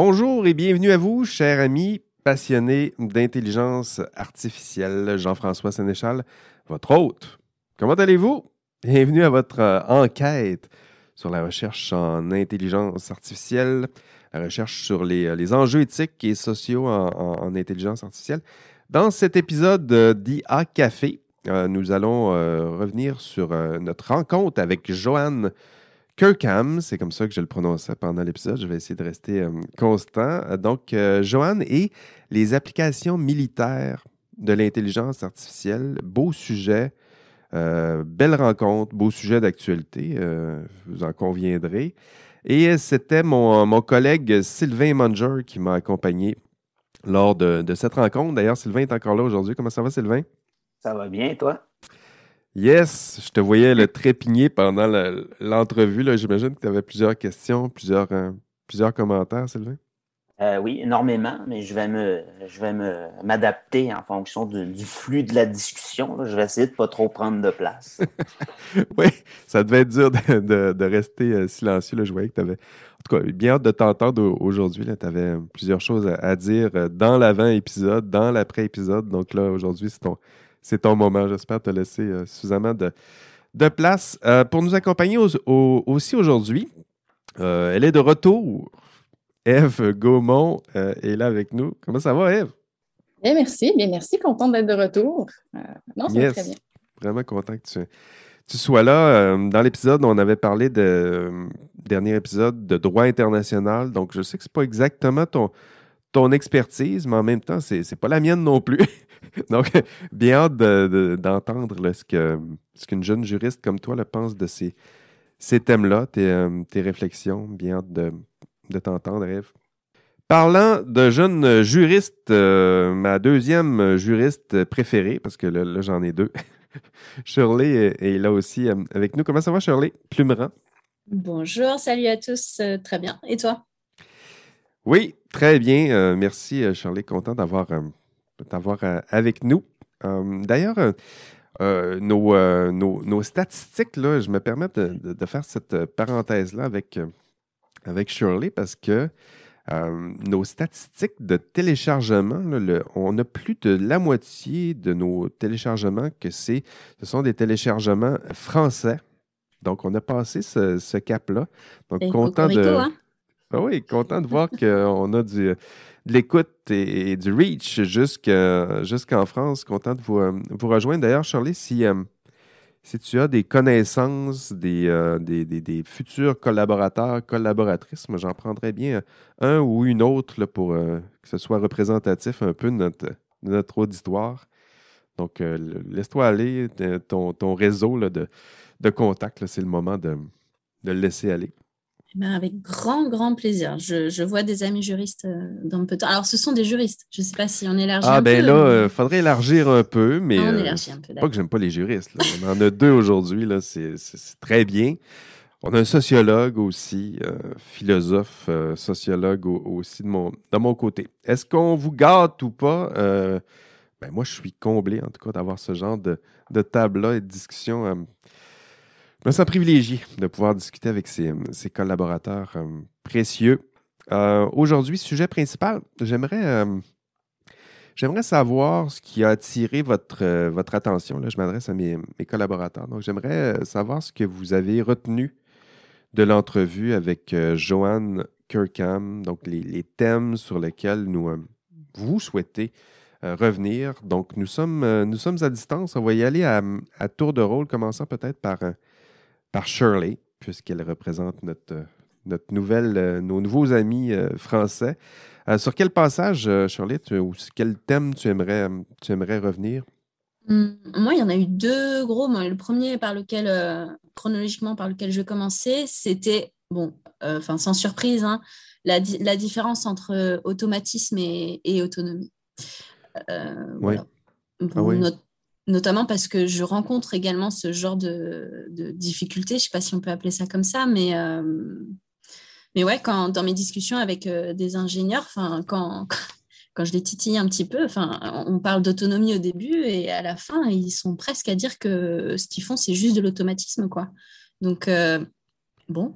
Bonjour et bienvenue à vous, chers amis passionnés d'intelligence artificielle. Jean-François Sénéchal, votre hôte. Comment allez-vous? Bienvenue à votre euh, enquête sur la recherche en intelligence artificielle, la recherche sur les, euh, enjeux éthiques et sociaux en, en, intelligence artificielle. Dans cet épisode euh, d'IA Café, nous allons revenir sur notre rencontre avec Joanne Kirkham, c'est comme ça que je le prononce pendant l'épisode, je vais essayer de rester euh, constant. Donc, euh, Johan, et les applications militaires de l'intelligence artificielle, beau sujet, euh, belle rencontre, beau sujet d'actualité, vous en conviendrez. Et c'était mon, collègue Sylvain Munger qui m'a accompagné lors de, de cette rencontre. D'ailleurs, Sylvain est encore là aujourd'hui. Comment ça va, Sylvain? Ça va bien, toi? Yes, je te voyais le trépigner pendant l'entrevue. J'imagine que tu avais plusieurs questions, plusieurs, euh, plusieurs commentaires, Sylvain. Euh, oui, énormément, mais je vais me, je vais m'adapter en fonction du, flux de la discussion. Je vais essayer de pas trop prendre de place. oui, ça devait être dur de, rester euh, silencieux. Je voyais que tu avais, en tout cas, bien hâte de t'entendre aujourd'hui. Tu avais plusieurs choses à dire dans l'avant-épisode, dans l'après-épisode. Donc là, aujourd'hui, c'est ton, c'est ton moment. J'espère te laisser euh, suffisamment de, place. Euh, pour nous accompagner aussi aujourd'hui, euh, elle est de retour. Eve Gaumont est là avec nous. Comment ça va, Eve? Bien, merci. Bien, merci. Contente d'être de retour. non, c'est très bien. Vraiment content que tu, sois là. dans l'épisode, on avait parlé de dernier épisode de droit international. Donc, je sais que ce n'est pas exactement ton, ton expertise, mais en même temps, c'est n'est pas la mienne non plus. Donc, bien hâte d'entendre ce qu'une jeune juriste comme toi pense de ces, ces thèmes-là, euh, tes, réflexions. Bien hâte de, de t'entendre, Rêve. Parlant de jeune juriste, euh, ma deuxième juriste préférée, parce que là, j'en ai deux, Shirley est, là aussi euh, avec nous. Comment ça va, Shirley? Plumeran. Bonjour, salut à tous. très bien. Et toi? Oui, très bien. Euh, merci, Shirley. Euh, content d'avoir euh, avec nous. D'ailleurs, nos, nos, statistiques, là, je me permets de, faire cette parenthèse-là avec, avec Shirley parce que nos statistiques de téléchargement, on a plus de la moitié de nos téléchargements que c'est, ce sont des téléchargements français. Donc, on a passé ce, cap-là. Donc, content de. Hein? Ah oui, content de voir qu'on a du, de l'écoute et, du reach jusqu'en France. Content de vous, euh, rejoindre. D'ailleurs, Charlie, si, euh, si tu as des connaissances euh, des, des, futurs collaborateurs, collaboratrices, moi j'en prendrais bien un ou une autre là, pour que ce soit représentatif un peu de notre, notre auditoire. Donc, laisse-toi aller, ton, réseau de, de contacts, c'est le moment de, de le laisser aller. Eh ben, avec grand, grand plaisir. Je, vois des amis juristes euh, dans peu de temps. Alors, ce sont des juristes. Je ne sais pas si on élargit ah, un ben peu. Ah, ben là, il euh, faudrait élargir un peu, mais. Ah, on euh, élargit un peu, Pas que j'aime pas les juristes. On en a deux aujourd'hui. c'est, très bien. On a un sociologue aussi, philosophe, sociologue aussi de mon, de mon côté. Est-ce qu'on vous gâte ou pas? ben moi, je suis comblé, en tout cas, d'avoir ce genre de, de table-là et de discussion c'est un privilège privilégié de pouvoir discuter avec ces, collaborateurs euh, précieux. Euh, aujourd'hui, sujet principal, euh, j'aimerais savoir ce qui a attiré votre, votre attention. Là, je m'adresse à mes, collaborateurs. Donc, j'aimerais savoir ce que vous avez retenu de l'entrevue avec Joanne Kirkham, donc les, thèmes sur lesquels nous, vous souhaitez revenir. Donc, nous sommes, nous sommes à distance. On va y aller à, à tour de rôle, commençant peut-être par, par Shirley, puisqu'elle représente notre, notre nouvelle, euh, nos nouveaux amis euh, français. Euh, sur quel passage, Shirley, ou quel thème tu aimerais, tu aimerais revenir? Hmm, moi, il y en a eu deux gros. le premier par lequel, chronologiquement, par lequel je vais commencer, c'était, bon, enfin, sans surprise, hein, la, la, différence entre automatisme et, autonomie. oui. Ah notamment parce que je rencontre également ce genre de, difficultés, je ne sais pas si on peut appeler ça comme ça, mais, euh, mais ouais, quand, dans mes discussions avec euh, des ingénieurs, quand, quand je les titille un petit peu, on parle d'autonomie au début et à la fin, ils sont presque à dire que ce qu'ils font, c'est juste de l'automatisme. quoi. Donc, euh, bon,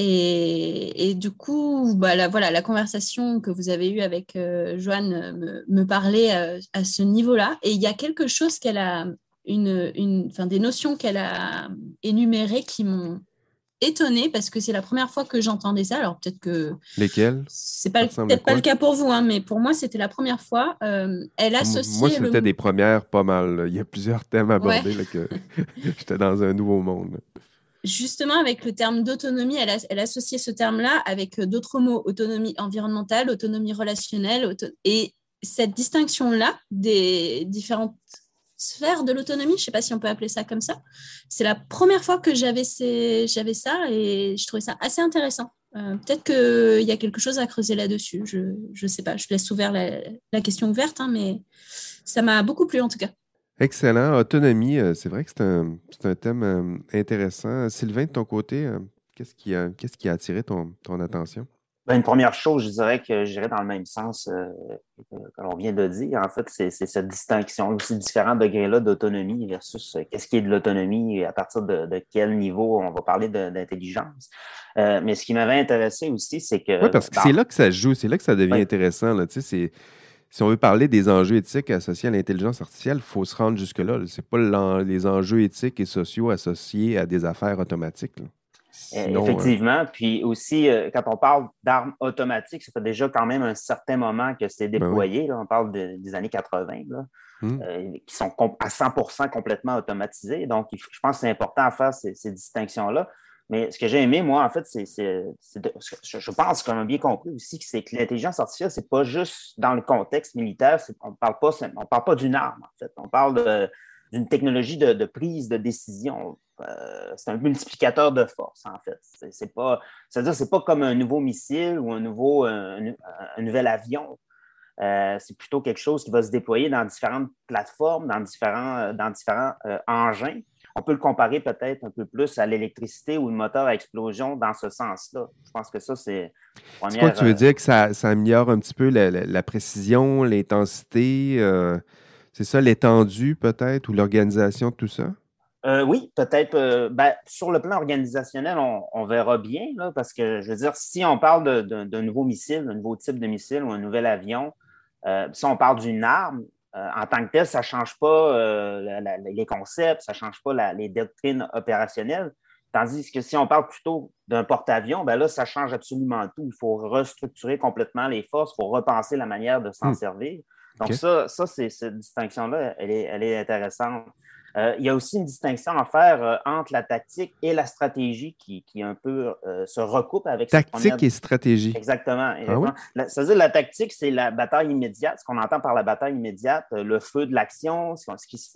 et, du coup, bah, la, voilà, la conversation que vous avez eue avec euh, Joanne euh, me, parlait euh, à ce niveau-là. Et il y a quelque chose qu'elle a, une, des notions qu'elle a énumérées qui m'ont étonnée parce que c'est la première fois que j'entendais ça. Alors peut-être que lesquelles C'est pas peut-être pas le cas pour vous, hein, mais pour moi c'était la première fois. elle associait moi c'était des premières pas mal. Il y a plusieurs thèmes abordés j'étais dans un nouveau monde justement, avec le terme d'autonomie, elle, associait ce terme-là avec euh, d'autres mots, autonomie environnementale, autonomie relationnelle. et cette distinction-là des différentes sphères de l'autonomie, je ne sais pas si on peut appeler ça comme ça, c'est la première fois que j'avais ça et je trouvais ça assez intéressant. Euh, peut-être qu'il y a quelque chose à creuser là-dessus. Je ne sais pas. Je laisse ouvert la, question ouverte, hein, mais ça m'a beaucoup plu en tout cas. Excellent. Autonomie, euh, c'est vrai que c'est un, thème euh, intéressant. Sylvain, de ton côté, euh, qu'est-ce qui, a attiré ton, attention? Ben, une première chose, je dirais que j'irais dans le même sens que l'on vient de dire. En fait, c'est cette distinction, ces différents degrés-là d'autonomie versus qu'est-ce qui est de l'autonomie et à partir de, quel niveau on va parler d'intelligence. mais ce qui m'avait intéressé aussi, c'est que. Oui, parce que c'est là que ça joue, c'est là que ça devient intéressant. Là. Tu sais, c'est si on veut parler des enjeux éthiques associés à l'intelligence artificielle, il faut se rendre jusque-là. Ce n'est pas les enjeux éthiques et sociaux associés à des affaires automatiques. Euh, effectivement. Euh, puis aussi, euh, quand on parle d'armes automatiques, ça fait déjà quand même un certain moment que c'est ben déployé. on parle des années 80, hmm. qui sont à 100 complètement automatisées. Donc, je pense que c'est important de faire ces distinctions-là. Mais ce que j'ai aimé, moi, en fait, c'est. Je pense qu'on a bien compris aussi que c'est que l'intelligence artificielle, c'est pas juste dans le contexte militaire. On ne parle pas, d'une arme, en fait. On parle d'une technologie de, prise de décision. Euh, c'est un multiplicateur de force, en fait. C'est pas. dire à dire c'est pas comme un nouveau missile ou un nouveau euh, nouvel avion. Euh, c'est plutôt quelque chose qui va se déployer dans différentes plateformes, dans différents, dans différents engins on peut le comparer peut-être un peu plus à l'électricité ou le moteur à explosion dans ce sens-là. Je pense que ça, c'est. Première... Quoi, tu veux euh, dire que ça, améliore un petit peu la, précision, l'intensité, euh, c'est ça, l'étendue peut-être ou l'organisation de tout ça? Euh, oui, peut-être. Ben, sur le plan organisationnel, on, verra bien, parce que je veux dire, si on parle d'un nouveau missile, d'un nouveau type de missile ou un nouvel avion, si on parle d'une arme, euh, en tant que tel, ça ne change pas euh, les concepts, ça ne change pas les doctrines opérationnelles. Tandis que si on parle plutôt d'un porte-avions, ben là, ça change absolument tout. Il faut restructurer complètement les forces, il faut repenser la manière de s'en hmm. servir. Donc, ça, c'est, cette distinction-là, elle est, intéressante. Euh, il y a aussi une distinction à faire euh, entre la tactique et la stratégie qui, qui un peu euh, se recoupe avec Tactique et stratégie. Exactement. Ah c'est-à-dire la tactique, c'est la bataille immédiate, ce qu'on entend par la bataille immédiate, le feu de l'action,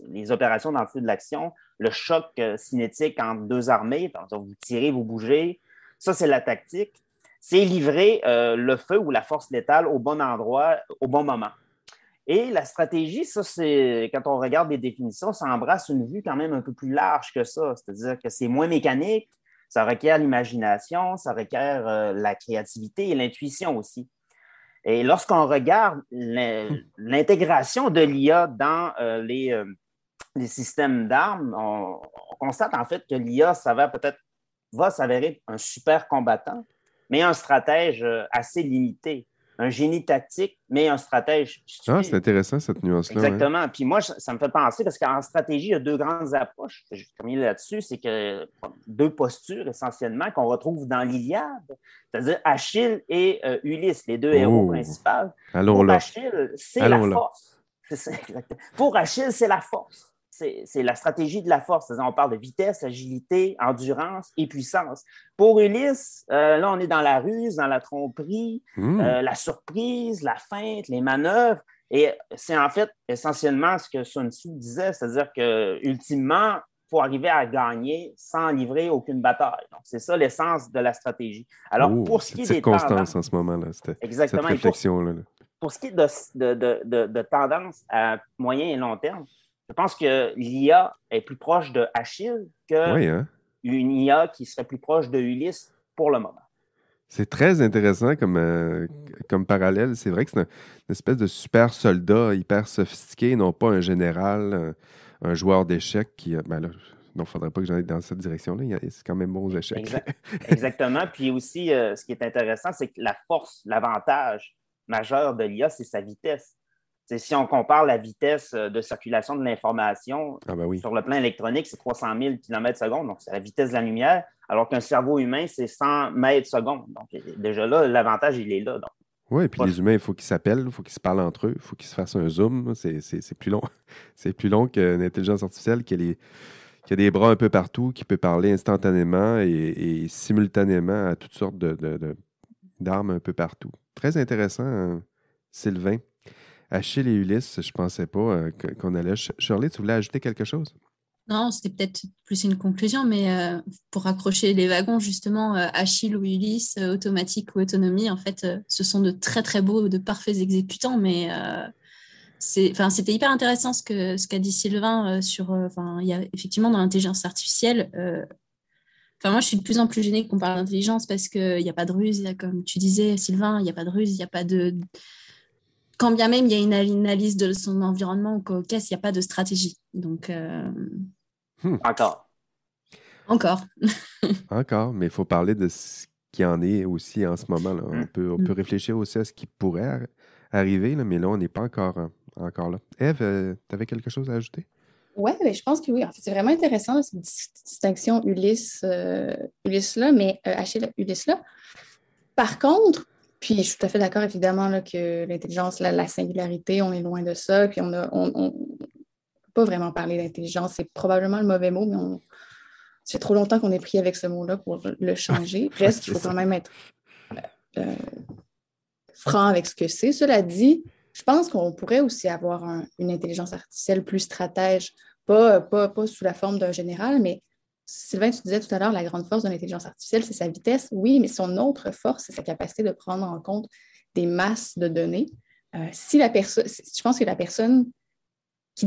les opérations dans le feu de l'action, le choc cinétique entre deux armées, vous tirez, vous bougez. Ça, c'est la tactique. C'est livrer le feu ou la force létale au bon endroit, au bon moment. Et la stratégie, ça, c'est quand on regarde les définitions, ça embrasse une vue quand même un peu plus large que ça. C'est-à-dire que c'est moins mécanique, ça requiert l'imagination, ça requiert euh, la créativité et l'intuition aussi. Et lorsqu'on regarde hmm. l'intégration de l'IA dans euh, euh, les, systèmes d'armes, on, constate en fait que l'IA s'avère peut-être va s'avérer un super combattant, mais un stratège assez limité un génie tactique, mais un stratège. Ah, c'est intéressant cette nuance-là. Exactement. Puis moi, ça me fait penser, parce qu'en stratégie, il y a deux grandes approches. Je termine là-dessus, c'est que deux postures essentiellement qu'on retrouve dans l'Iliade, c'est-à-dire Achille et euh, Ulysse, les deux héros oh. principaux. Pour Achille, c'est la force. Pour Achille, c'est la force c'est la stratégie de la force. On parle de vitesse, agilité, endurance et puissance. Pour Ulysse, euh, là, on est dans la ruse, dans la tromperie, hmm. euh, la surprise, la feinte, les manœuvres. Et c'est en fait essentiellement ce que Sun Tzu disait, c'est-à-dire que ultimement, faut arriver à gagner sans livrer aucune bataille. Donc, c'est ça l'essence de la stratégie. Alors, pour ce qui est des tendances... en ce moment-là, c'était exactement réflexion-là. Pour, ce qui est de, de, de tendances à moyen et long terme, je pense que l'IA est plus proche de Achille que IA hein. qui serait plus proche d'Ulysse pour le moment. C'est très intéressant comme, euh, comme parallèle. C'est vrai que c'est une espèce de super soldat hyper sophistiqué, non pas un général, un, joueur d'échecs qui. Euh, ben là, non, il ne faudrait pas que j'en aille dans cette direction-là. C'est quand même bon aux échecs. exactement. Puis aussi, euh, ce qui est intéressant, c'est que la force, l'avantage majeur de l'IA, c'est sa vitesse si on compare la vitesse euh, de circulation de l'information ah, ben sur le plan électronique, c'est 300 000 km secondes, donc c'est la vitesse de la lumière, alors qu'un cerveau humain, c'est 100 mètres secondes. Donc déjà là, l'avantage, il est là. Oui, et puis les humains, il faut qu'ils s'appellent, il faut qu'ils se parlent entre eux, il faut qu'ils se fassent un zoom. C'est plus long. c'est plus long qu'une intelligence artificielle qui a, qui a, des bras un peu partout, qui peut parler instantanément et, simultanément à toutes sortes d'armes de, un peu partout. Très intéressant, hein, Sylvain. Achille et Ulysse, je pensais pas euh, qu'on allait. Shirley, tu voulais ajouter quelque chose? Non, c'était peut-être plus une conclusion, mais euh, pour accrocher les wagons, justement, euh, Achille ou Ulysse, automatique ou autonomie, en fait, ce sont de très très beaux, de parfaits exécutants, mais c'était hyper intéressant ce qu'a ce dit Sylvain sur. il y a effectivement dans l'intelligence artificielle. Enfin, moi, je suis de plus en plus gênée qu'on parle d'intelligence parce qu'il n'y a pas de ruse, comme tu disais, Sylvain, il n'y a pas de ruse, il n'y a pas de, quand bien même il y a une analyse de son environnement qu'est-ce qu'il n'y a pas de stratégie. Donc. Euh, hmm. Encore. Encore. Encore, mais il faut parler de ce qui en est aussi en ce moment. Là. On, hmm. peut, on hmm. peut réfléchir aussi à ce qui pourrait arriver, mais là, on n'est pas encore, euh, encore là. Eve, euh, tu avais quelque chose à ajouter? Oui, ben, je pense que oui. En fait, c'est vraiment intéressant cette distinction Ulysse-là, mais euh, Achille-Ulysse-là. Par contre, puis je suis tout à fait d'accord, évidemment, que l'intelligence, la, singularité, on est loin de ça. Puis on ne peut pas vraiment parler d'intelligence. C'est probablement le mauvais mot, mais on, c'est trop longtemps qu'on est pris avec ce mot-là pour le changer. Presque, il faut quand même être euh, franc avec ce que c'est. Cela dit, je pense qu'on pourrait aussi avoir une intelligence artificielle plus stratège, pas, pas sous la forme d'un général, mais Sylvain, tu disais tout à l'heure, la grande force de l'intelligence artificielle, c'est sa vitesse. Oui, mais son autre force, c'est sa capacité de prendre en compte des masses de données. Euh, si la personne, je pense que la personne qui,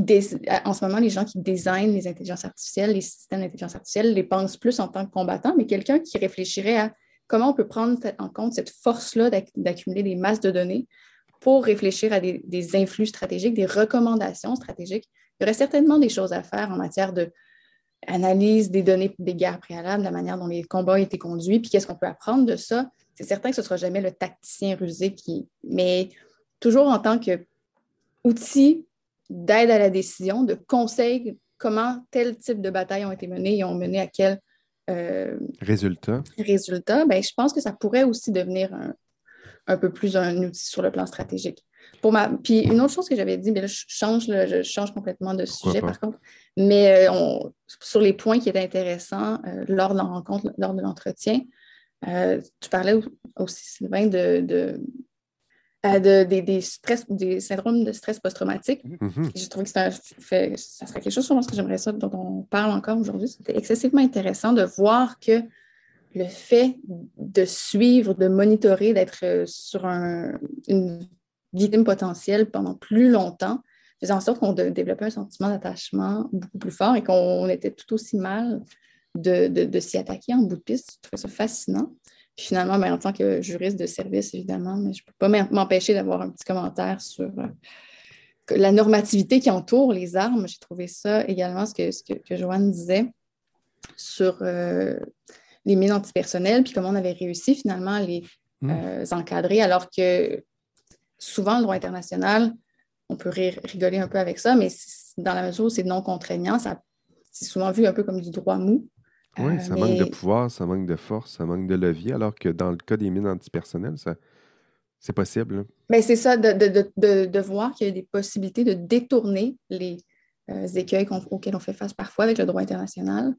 en ce moment, les gens qui designent les intelligences artificielles, les systèmes d'intelligence artificielle, les pensent plus en tant que combattants, mais quelqu'un qui réfléchirait à comment on peut prendre en compte cette force-là d'accumuler des masses de données pour réfléchir à des, des influx stratégiques, des recommandations stratégiques. Il y aurait certainement des choses à faire en matière de analyse des données des guerres préalables, la manière dont les combats ont été conduits, puis qu'est-ce qu'on peut apprendre de ça. C'est certain que ce ne sera jamais le tacticien rusé qui. Mais toujours en tant qu'outil d'aide à la décision, de conseil, comment tel type de bataille ont été menées et ont mené à quel euh, résultat. Résultat, ben, je pense que ça pourrait aussi devenir un, peu plus un outil sur le plan stratégique. Pour ma... Puis une autre chose que j'avais dit, mais je change, je change complètement de sujet par contre, mais euh, sur les points qui étaient intéressants euh, lors de la rencontre, lors de l'entretien, euh, tu parlais aussi, Sylvain, de, des, syndromes de stress post-traumatique. Je mhm. mhm. J'ai trouvé que ça serait quelque chose sur que j'aimerais ça, dont on parle encore aujourd'hui. C'était excessivement intéressant de voir que le fait de suivre, de monitorer, d'être sur une victime potentielle pendant plus longtemps, faisait en sorte qu'on développait un sentiment d'attachement beaucoup plus fort et qu'on était tout aussi mal de, s'y attaquer en bout de piste. Je trouvais ça fascinant. finalement, ben, en tant que juriste de service, évidemment, mais je ne peux pas m'empêcher d'avoir un petit commentaire sur euh, la normativité qui entoure les armes. J'ai trouvé ça également, ce que, ce que, Joanne disait, sur euh, les mines antipersonnelles, puis comment on avait réussi finalement à les mmh. euh, encadrer, alors que souvent, le droit international on peut rigoler un peu avec ça, mais dans la mesure où c'est non contraignant, c'est souvent vu un peu comme du droit mou. Oui, euh, ça manque de pouvoir, ça manque de force, ça manque de levier, alors que dans le cas des mines antipersonnelles, ça, c'est possible. Mais c'est ça, de, voir qu'il y a des possibilités de détourner les euh, écueils auxquels on fait face parfois avec le droit international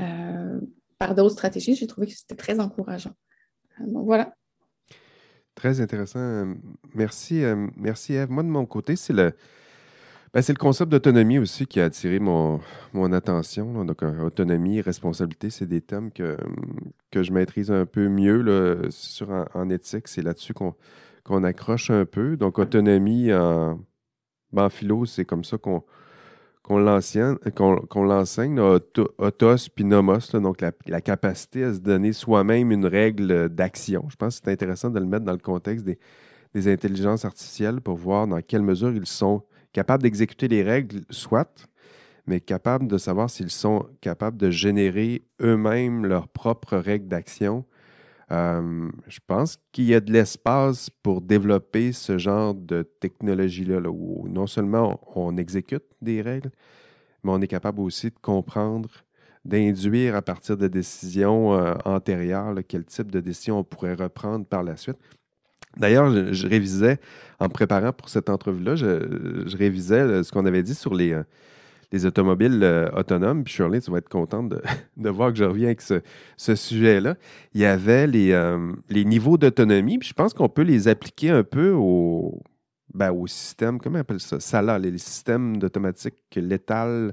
euh, par d'autres stratégies, j'ai trouvé que c'était très encourageant. voilà. Très intéressant. Euh, merci, euh, merci Eve. Moi, de mon côté, c'est le, ben, le concept d'autonomie aussi qui a attiré mon, mon attention. Donc, euh, autonomie, responsabilité, c'est des thèmes que, que je maîtrise un peu mieux là, sur, en, éthique. C'est là-dessus qu'on, qu'on accroche un peu. Donc, autonomie en ben, philo, c'est comme ça qu'on qu'on l'enseigne qu'on l'enseigne, autos puis nomos, donc la, capacité à se donner soi-même une règle d'action. Je pense que c'est intéressant de le mettre dans le contexte des, des, intelligences artificielles pour voir dans quelle mesure ils sont capables d'exécuter les règles, soit, mais capables de savoir s'ils sont capables de générer eux-mêmes leurs propres règles d'action euh, je pense qu'il y a de l'espace pour développer ce genre de technologie-là, où non seulement on, exécute des règles, mais on est capable aussi de comprendre, d'induire à partir de décisions euh, antérieures quel type de décision on pourrait reprendre par la suite. D'ailleurs, je, révisais, en préparant pour cette entrevue-là, je, révisais ce qu'on avait dit sur les... Euh, les automobiles euh, autonomes. Puis Shirley, tu vas être contente de, voir que je reviens avec ce, sujet-là. Il y avait euh, les, niveaux d'autonomie, puis je pense qu'on peut les appliquer un peu au, ben, système, comment on appelle ça? les systèmes d'automatique létal,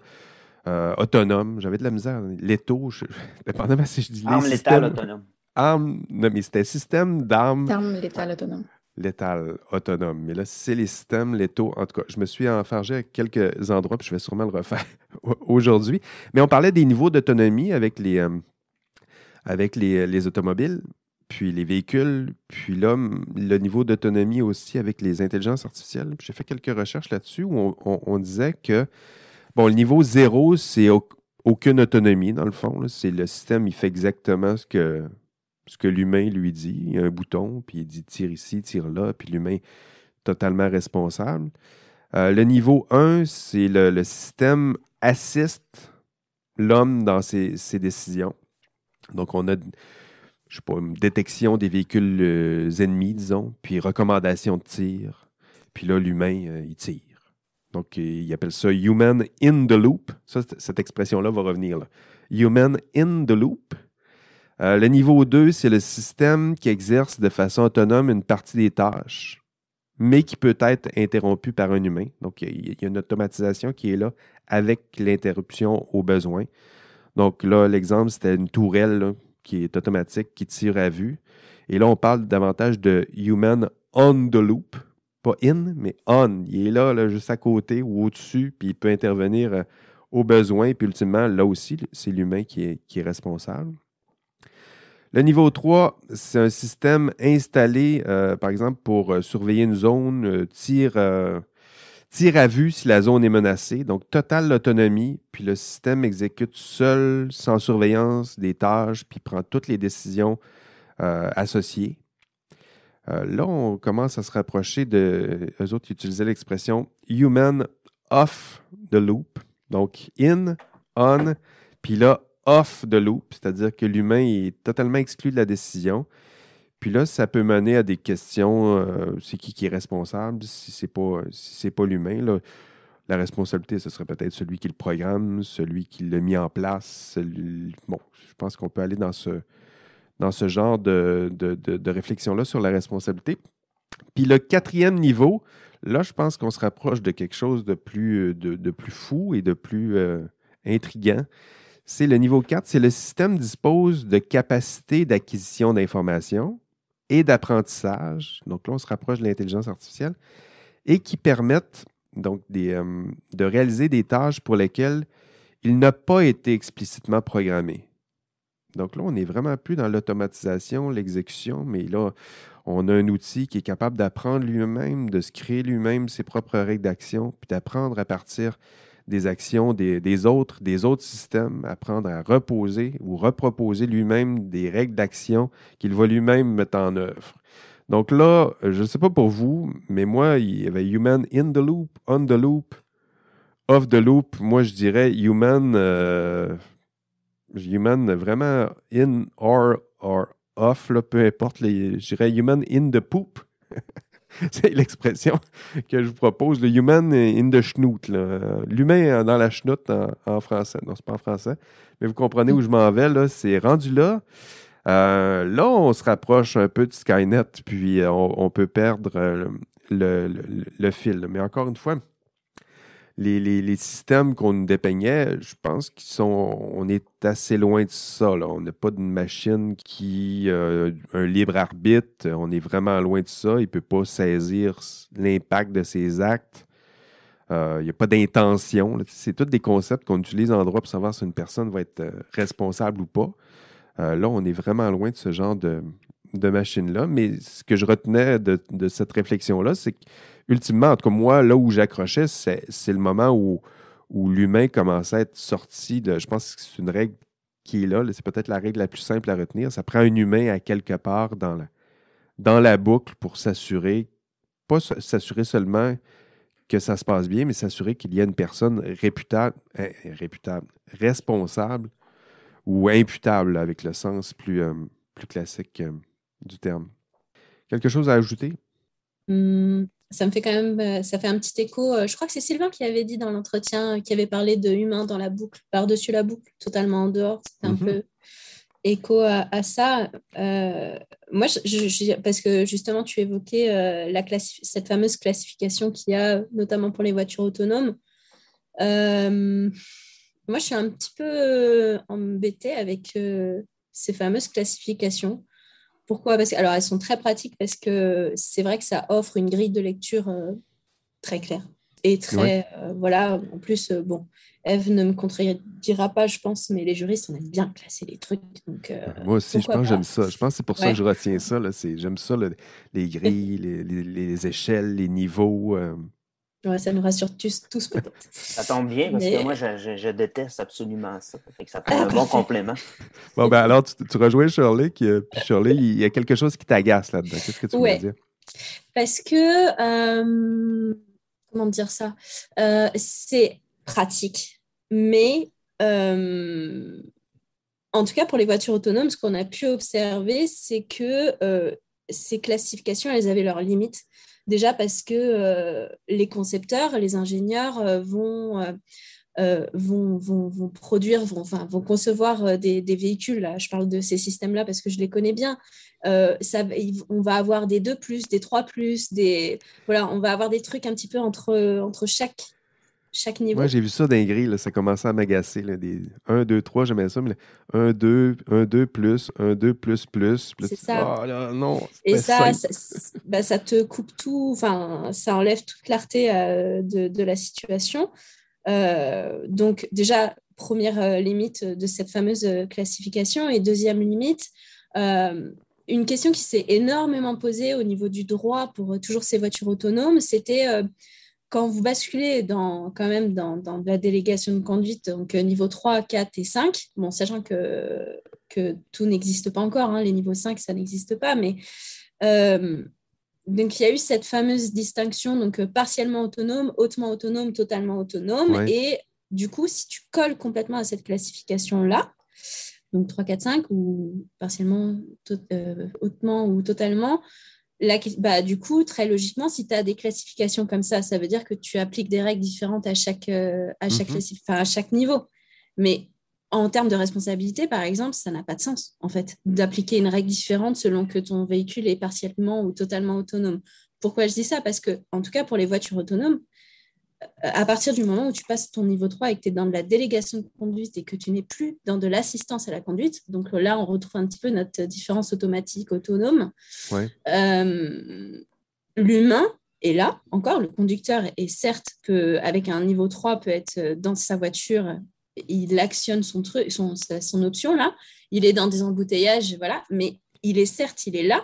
euh, autonome, j'avais de la misère. L'étau, je... pas si je dis. Arme létale autonome. Arme, non, mais c'était système d'armes. Arme létales autonome létal autonome. Mais là, c'est les systèmes létaux. En tout cas, je me suis enfargé à quelques endroits, puis je vais sûrement le refaire aujourd'hui. Mais on parlait des niveaux d'autonomie avec les, euh, avec euh, les, automobiles, puis les véhicules, puis l'homme, le niveau d'autonomie aussi avec les intelligences artificielles. J'ai fait quelques recherches là-dessus où on, disait que, bon, le niveau zéro, c'est aucune autonomie, dans le fond. C'est le système, il fait exactement ce que ce que l'humain lui dit. Il y a un bouton, puis il dit tire ici, tire là, puis l'humain totalement responsable. Euh, le niveau 1, c'est le, système assiste l'homme dans ses, décisions. Donc, on a, je sais pas, une détection des véhicules euh, ennemis, disons, puis recommandation de tir. Puis là, l'humain, euh, il tire. Donc, il appelle ça human in the loop. cette expression-là va revenir Human in the loop euh, le niveau 2, c'est le système qui exerce de façon autonome une partie des tâches, mais qui peut être interrompu par un humain. Donc, il y, a une automatisation qui est là avec l'interruption au besoin. Donc, là, l'exemple, c'était une tourelle qui est automatique, qui tire à vue. Et là, on parle davantage de human on the loop. Pas in, mais on. Il est là, juste à côté ou au-dessus, puis il peut intervenir euh, au besoin. Puis ultimement, là aussi, c'est l'humain qui est responsable. Le niveau 3, c'est un système installé, euh, par exemple, pour euh, surveiller une zone, euh, tire, tir, à vue si la zone est menacée. Donc, totale autonomie, puis le système exécute seul, sans surveillance, des tâches, puis prend toutes les décisions associées. là, on commence à se rapprocher de. Eux autres qui utilisaient l'expression human off the loop. Donc, in, on, puis là, off de loup, c'est-à-dire que l'humain est totalement exclu de la décision. Puis là, ça peut mener à des questions, euh, c'est qui qui est responsable, si c'est pas, si c'est pas l'humain. La responsabilité, ce serait peut-être celui qui le programme, celui qui l'a mis en place. Bon, je pense qu'on peut aller dans ce, dans ce genre de, réflexion-là sur la responsabilité. Puis le quatrième niveau, là, je pense qu'on se rapproche de quelque chose de plus, de, plus fou et de plus euh, intriguant c'est le niveau 4, c'est le système dispose de capacités d'acquisition d'informations et d'apprentissage. Donc là, on se rapproche de l'intelligence artificielle et qui permettent donc euh, de réaliser des tâches pour lesquelles il n'a pas été explicitement programmé. Donc là, on n'est vraiment plus dans l'automatisation, l'exécution, mais là, on a un outil qui est capable d'apprendre lui-même, de se créer lui-même ses propres règles d'action, puis d'apprendre à partir des actions des, autres, des autres systèmes, apprendre à reposer ou reproposer lui-même des règles d'action qu'il va lui-même mettre en œuvre. Donc là, euh, je ne sais pas pour vous, mais moi, il y avait Human in the loop, on the loop, off the loop. Moi, je dirais Human, euh, Human vraiment in or, or off, peu importe. je dirais Human in the poop. c'est l'expression que je vous propose, le human in the schnout. L'humain dans la schnout en, français. Non, c'est pas en français. Mais vous comprenez où je m'en vais, là. C'est rendu là. Euh, là, on se rapproche un peu de Skynet, puis euh, on, peut perdre euh, le fil. Mais encore une fois, les, systèmes qu'on nous dépeignait, je pense qu'ils sont, on est assez loin de ça. On n'a pas d'une machine qui euh, un libre arbitre. On est vraiment loin de ça. Il ne peut pas saisir l'impact de ses actes. Il euh, n'y a pas d'intention. C'est tous des concepts qu'on utilise en droit pour savoir si une personne va être euh, responsable ou pas. là, on est vraiment loin de ce genre de, de machine-là. Mais ce que je retenais de cette réflexion-là, c'est que ultimement, en tout cas, moi, là où j'accrochais, c'est, le moment où, où l'humain commençait à être sorti de. Je pense que c'est une règle qui est là, c'est peut-être la règle la plus simple à retenir. Ça prend un humain à quelque part dans la, dans la boucle pour s'assurer, pas s'assurer seulement que ça se passe bien, mais s'assurer qu'il y a une personne réputable, hein, réputable, responsable ou imputable avec le sens plus, euh, plus classique euh, du terme. Quelque chose à ajouter? Mmh ça me fait quand même, euh, ça fait un petit écho. Euh, je crois que c'est Sylvain qui avait dit dans l'entretien, euh, qui avait parlé de humain dans la boucle, par-dessus la boucle, totalement en dehors. C'était un mhm. peu écho à, ça. moi, je, parce que justement, tu évoquais cette fameuse classification qu'il y a, notamment pour les voitures autonomes. moi, je suis un petit peu embêtée avec ces fameuses classifications. Pourquoi parce Alors, elles sont très pratiques parce que c'est vrai que ça offre une grille de lecture euh, très claire. Et très, euh, voilà, en plus, euh, bon, Eve ne me contredira pas, je pense, mais les juristes, on aime bien classer les trucs. Moi aussi, je pense que j'aime ça. Je pense que c'est pour ça que je retiens ça. J'aime ça, les grilles, les, échelles, les niveaux. Ouais, ça nous rassure tous, tous peut-être. Ça tombe bien parce que moi, je, déteste absolument ça. ça prend ah, un bon complément. Bon, ben alors, tu, rejoins Shirley, euh, puis Shirley, il y a quelque chose qui t'agace là-dedans. Qu'est-ce que tu veux dire? Parce que, euh, comment dire ça? Euh, c'est pratique. Mais en tout cas, pour les voitures autonomes, ce qu'on a pu observer, c'est que ces classifications, elles avaient leurs limites. Déjà parce que euh, les concepteurs, les ingénieurs euh, euh, vont, vont, produire, vont, enfin, vont concevoir des, véhicules. Je parle de ces systèmes-là parce que je les connais bien. on va avoir des 2 plus, des 3 plus, des, voilà, on va avoir des trucs un petit peu entre, entre chaque chaque niveau. Moi, j'ai vu ça d'un gris, là, ça commençait à m'agacer. Des 1, 2, 3, j'aimais ça, mais 1, 2, 1, 2 plus, 1, 2 plus plus. C'est ça. Ah, non, Et ça, ben, ça, te coupe tout, enfin, ça enlève toute clarté euh, de, la situation. Euh, donc, déjà, première euh, limite de cette fameuse classification. Et deuxième limite, une question qui s'est énormément posée au niveau du droit pour toujours ces voitures autonomes, c'était quand vous basculez dans, quand même dans, la délégation de conduite, donc euh, niveau 3, 4 et 5, bon, sachant que, que tout n'existe pas encore, hein, les niveaux 5, ça n'existe pas, mais euh, donc il y a eu cette fameuse distinction, donc euh, partiellement autonome, hautement autonome, totalement autonome, et du coup, si tu colles complètement à cette classification-là, donc 3, 4, 5, ou partiellement, hautement ou totalement, bah, du coup, très logiquement, si tu as des classifications comme ça, ça veut dire que tu appliques des règles différentes à chaque, euh, mhm. à chaque niveau. Mais en termes de responsabilité, par exemple, ça n'a pas de sens, en fait, d'appliquer une règle différente selon que ton véhicule est partiellement ou totalement autonome. Pourquoi je dis ça Parce que, en tout cas, pour les voitures autonomes, à partir du moment où tu passes ton niveau 3 et que tu es dans de la délégation de conduite et que tu n'es plus dans de l'assistance à la conduite, donc euh, là, on retrouve un petit peu notre différence automatique, autonome. Euh, l'humain est là, encore, le conducteur est certes, peut, avec un niveau 3, peut être euh, dans sa voiture, il actionne son, truc, son option là, il est dans des embouteillages, voilà, mais il est certes, il est là,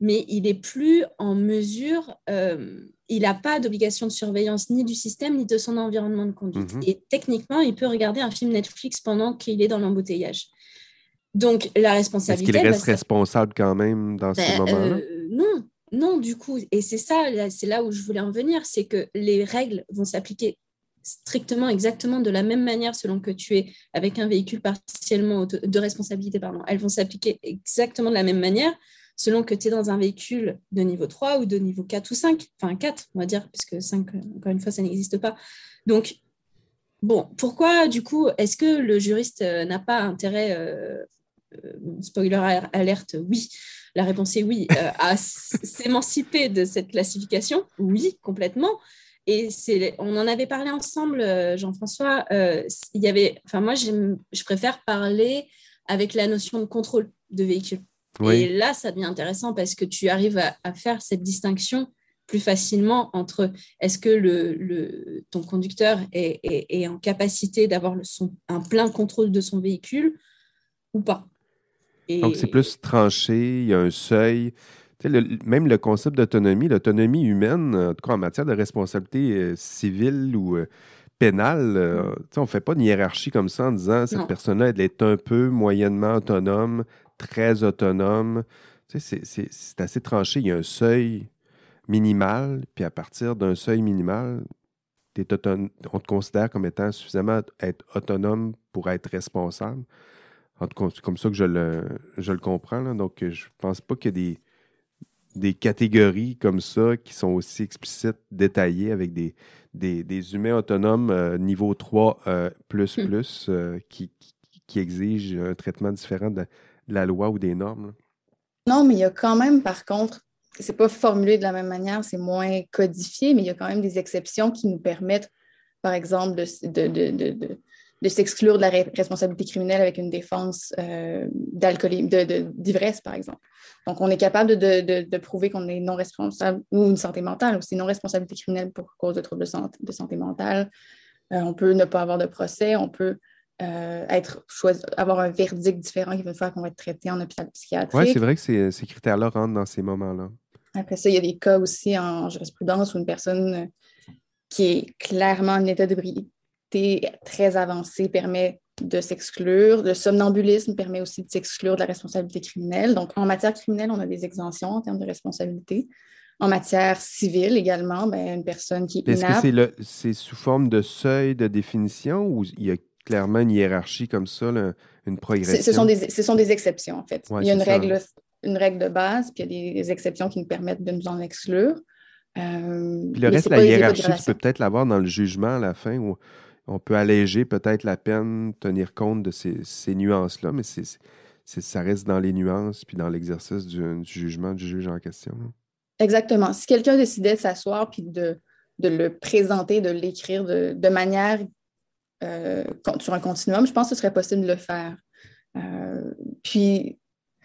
mais il n'est plus en mesure, euh, il n'a pas d'obligation de surveillance ni du système ni de son environnement de conduite. Mhm. Et techniquement, il peut regarder un film Netflix pendant qu'il est dans l'embouteillage. Donc, la responsabilité. Est-ce qu'il reste responsable quand même dans ce ben, moment. là euh, non, non, du coup. Et c'est ça, c'est là où je voulais en venir, c'est que les règles vont s'appliquer strictement exactement de la même manière selon que tu es avec un véhicule partiellement de responsabilité, pardon. Elles vont s'appliquer exactement de la même manière selon que tu es dans un véhicule de niveau 3 ou de niveau 4 ou 5, enfin 4, on va dire, puisque 5, encore une fois, ça n'existe pas. Donc, bon, pourquoi, du coup, est-ce que le juriste euh, n'a pas intérêt, euh, euh, spoiler alerte, oui, la réponse est oui, à s'émanciper de cette classification Oui, complètement. Et on en avait parlé ensemble, Jean-François. il y avait, enfin moi, je préfère parler avec la notion de contrôle de véhicule. Et là, ça devient intéressant parce que tu arrives à, faire cette distinction plus facilement entre est-ce que le, ton conducteur est, en capacité d'avoir un plein contrôle de son véhicule ou pas. Donc, c'est plus tranché, il y a un seuil. même le concept d'autonomie, l'autonomie humaine, en tout cas en matière de responsabilité euh, civile ou euh, pénale, euh, mm. on ne fait pas une hiérarchie comme ça en disant cette personne-là, elle est un peu moyennement autonome, très autonome. c'est assez tranché. Il y a un seuil minimal, puis à partir d'un seuil minimal, on te considère comme étant suffisamment être autonome pour être responsable. En tout c'est comme ça que je le, je le comprends. Donc, je pense pas qu'il y des, des catégories comme ça qui sont aussi explicites, détaillées, avec des, des, humains autonomes euh, niveau 3 euh, plus, hmm. plus euh, qui, qui, exigent un traitement différent de, la loi ou des normes? Non, mais il y a quand même, par contre, c'est pas formulé de la même manière, c'est moins codifié, mais il y a quand même des exceptions qui nous permettent, par exemple, de, de, s'exclure de la responsabilité criminelle avec une défense euh, d'ivresse, par exemple. Donc, on est capable de, prouver qu'on est non responsable ou une santé mentale c'est non responsabilité criminelle pour cause de troubles de santé, mentale. Euh, on peut ne pas avoir de procès, on peut euh, être avoir un verdict différent qui va faire qu'on va être traité en hôpital psychiatrique. Oui, c'est vrai que ces, critères-là rentrent dans ces moments-là. Après ça, il y a des cas aussi en jurisprudence où une personne euh, qui est clairement en état d'ébriété très avancé permet de s'exclure. Le somnambulisme permet aussi de s'exclure de la responsabilité criminelle. Donc, en matière criminelle, on a des exemptions en termes de responsabilité. En matière civile également, ben, une personne qui est Est-ce que c'est sous forme de seuil de définition ou il y a clairement une hiérarchie comme ça, une progression. Ce sont, des, ce sont des exceptions, en fait. il y a une règle, une règle de base, puis il y a des, exceptions qui nous permettent de nous en exclure. Euh, le reste, la hiérarchie, tu peux peut-être l'avoir dans le jugement à la fin où on peut alléger peut-être la peine, tenir compte de ces, nuances-là, mais ça reste dans les nuances puis dans l'exercice du, jugement du juge en question. Exactement. Si quelqu'un décidait de s'asseoir puis de, de, le présenter, de l'écrire de, manière euh, sur un continuum, je pense que ce serait possible de le faire. Euh, puis,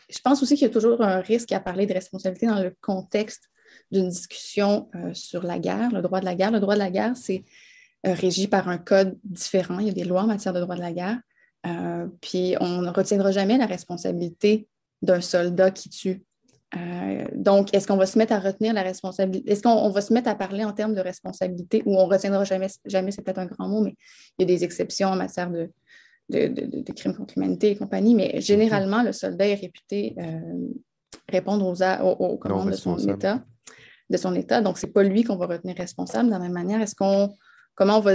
je pense aussi qu'il y a toujours un risque à parler de responsabilité dans le contexte d'une discussion euh, sur la guerre, le droit de la guerre. Le droit de la guerre, c'est régi par un code différent. Il y a des lois en matière de droit de la guerre. puis, on ne retiendra jamais la responsabilité d'un soldat qui tue. Euh, donc, est-ce qu'on va se mettre à retenir la responsabilité? Est-ce qu'on va se mettre à parler en termes de responsabilité ou on ne retiendra jamais, jamais c'est peut-être un grand mot, mais il y a des exceptions en matière de, crimes contre l'humanité et compagnie, mais mhm. généralement, le soldat est réputé euh, répondre aux, commandes de son, état, de son État. Donc, ce n'est pas lui qu'on va retenir responsable. De la même manière, est-ce qu'on, comment on va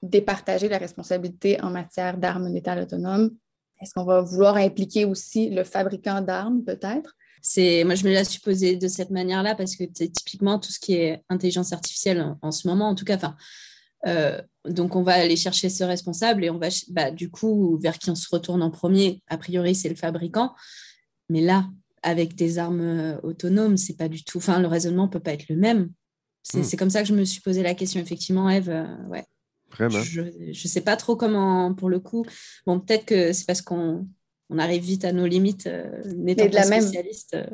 départager la responsabilité en matière d'armes létales autonomes? Est-ce qu'on va vouloir impliquer aussi le fabricant d'armes, peut-être? c'est moi je me la supposais de cette manière-là parce que c'est typiquement tout ce qui est intelligence artificielle en, ce moment, en tout cas, enfin. Euh, donc, on va aller chercher ce responsable et on va, bah, du coup, vers qui on se retourne en premier. A priori, c'est le fabricant. Mais là, avec des armes euh, autonomes, c'est pas du tout. Enfin, le raisonnement peut pas être le même. C'est hmm. comme ça que je me suis posé la question, effectivement, Eve. Euh, ouais. Je ne sais pas trop comment, pour le coup. Bon, peut-être que c'est parce qu'on on arrive vite à nos limites euh, n'étant de pas la spécialiste. Euh.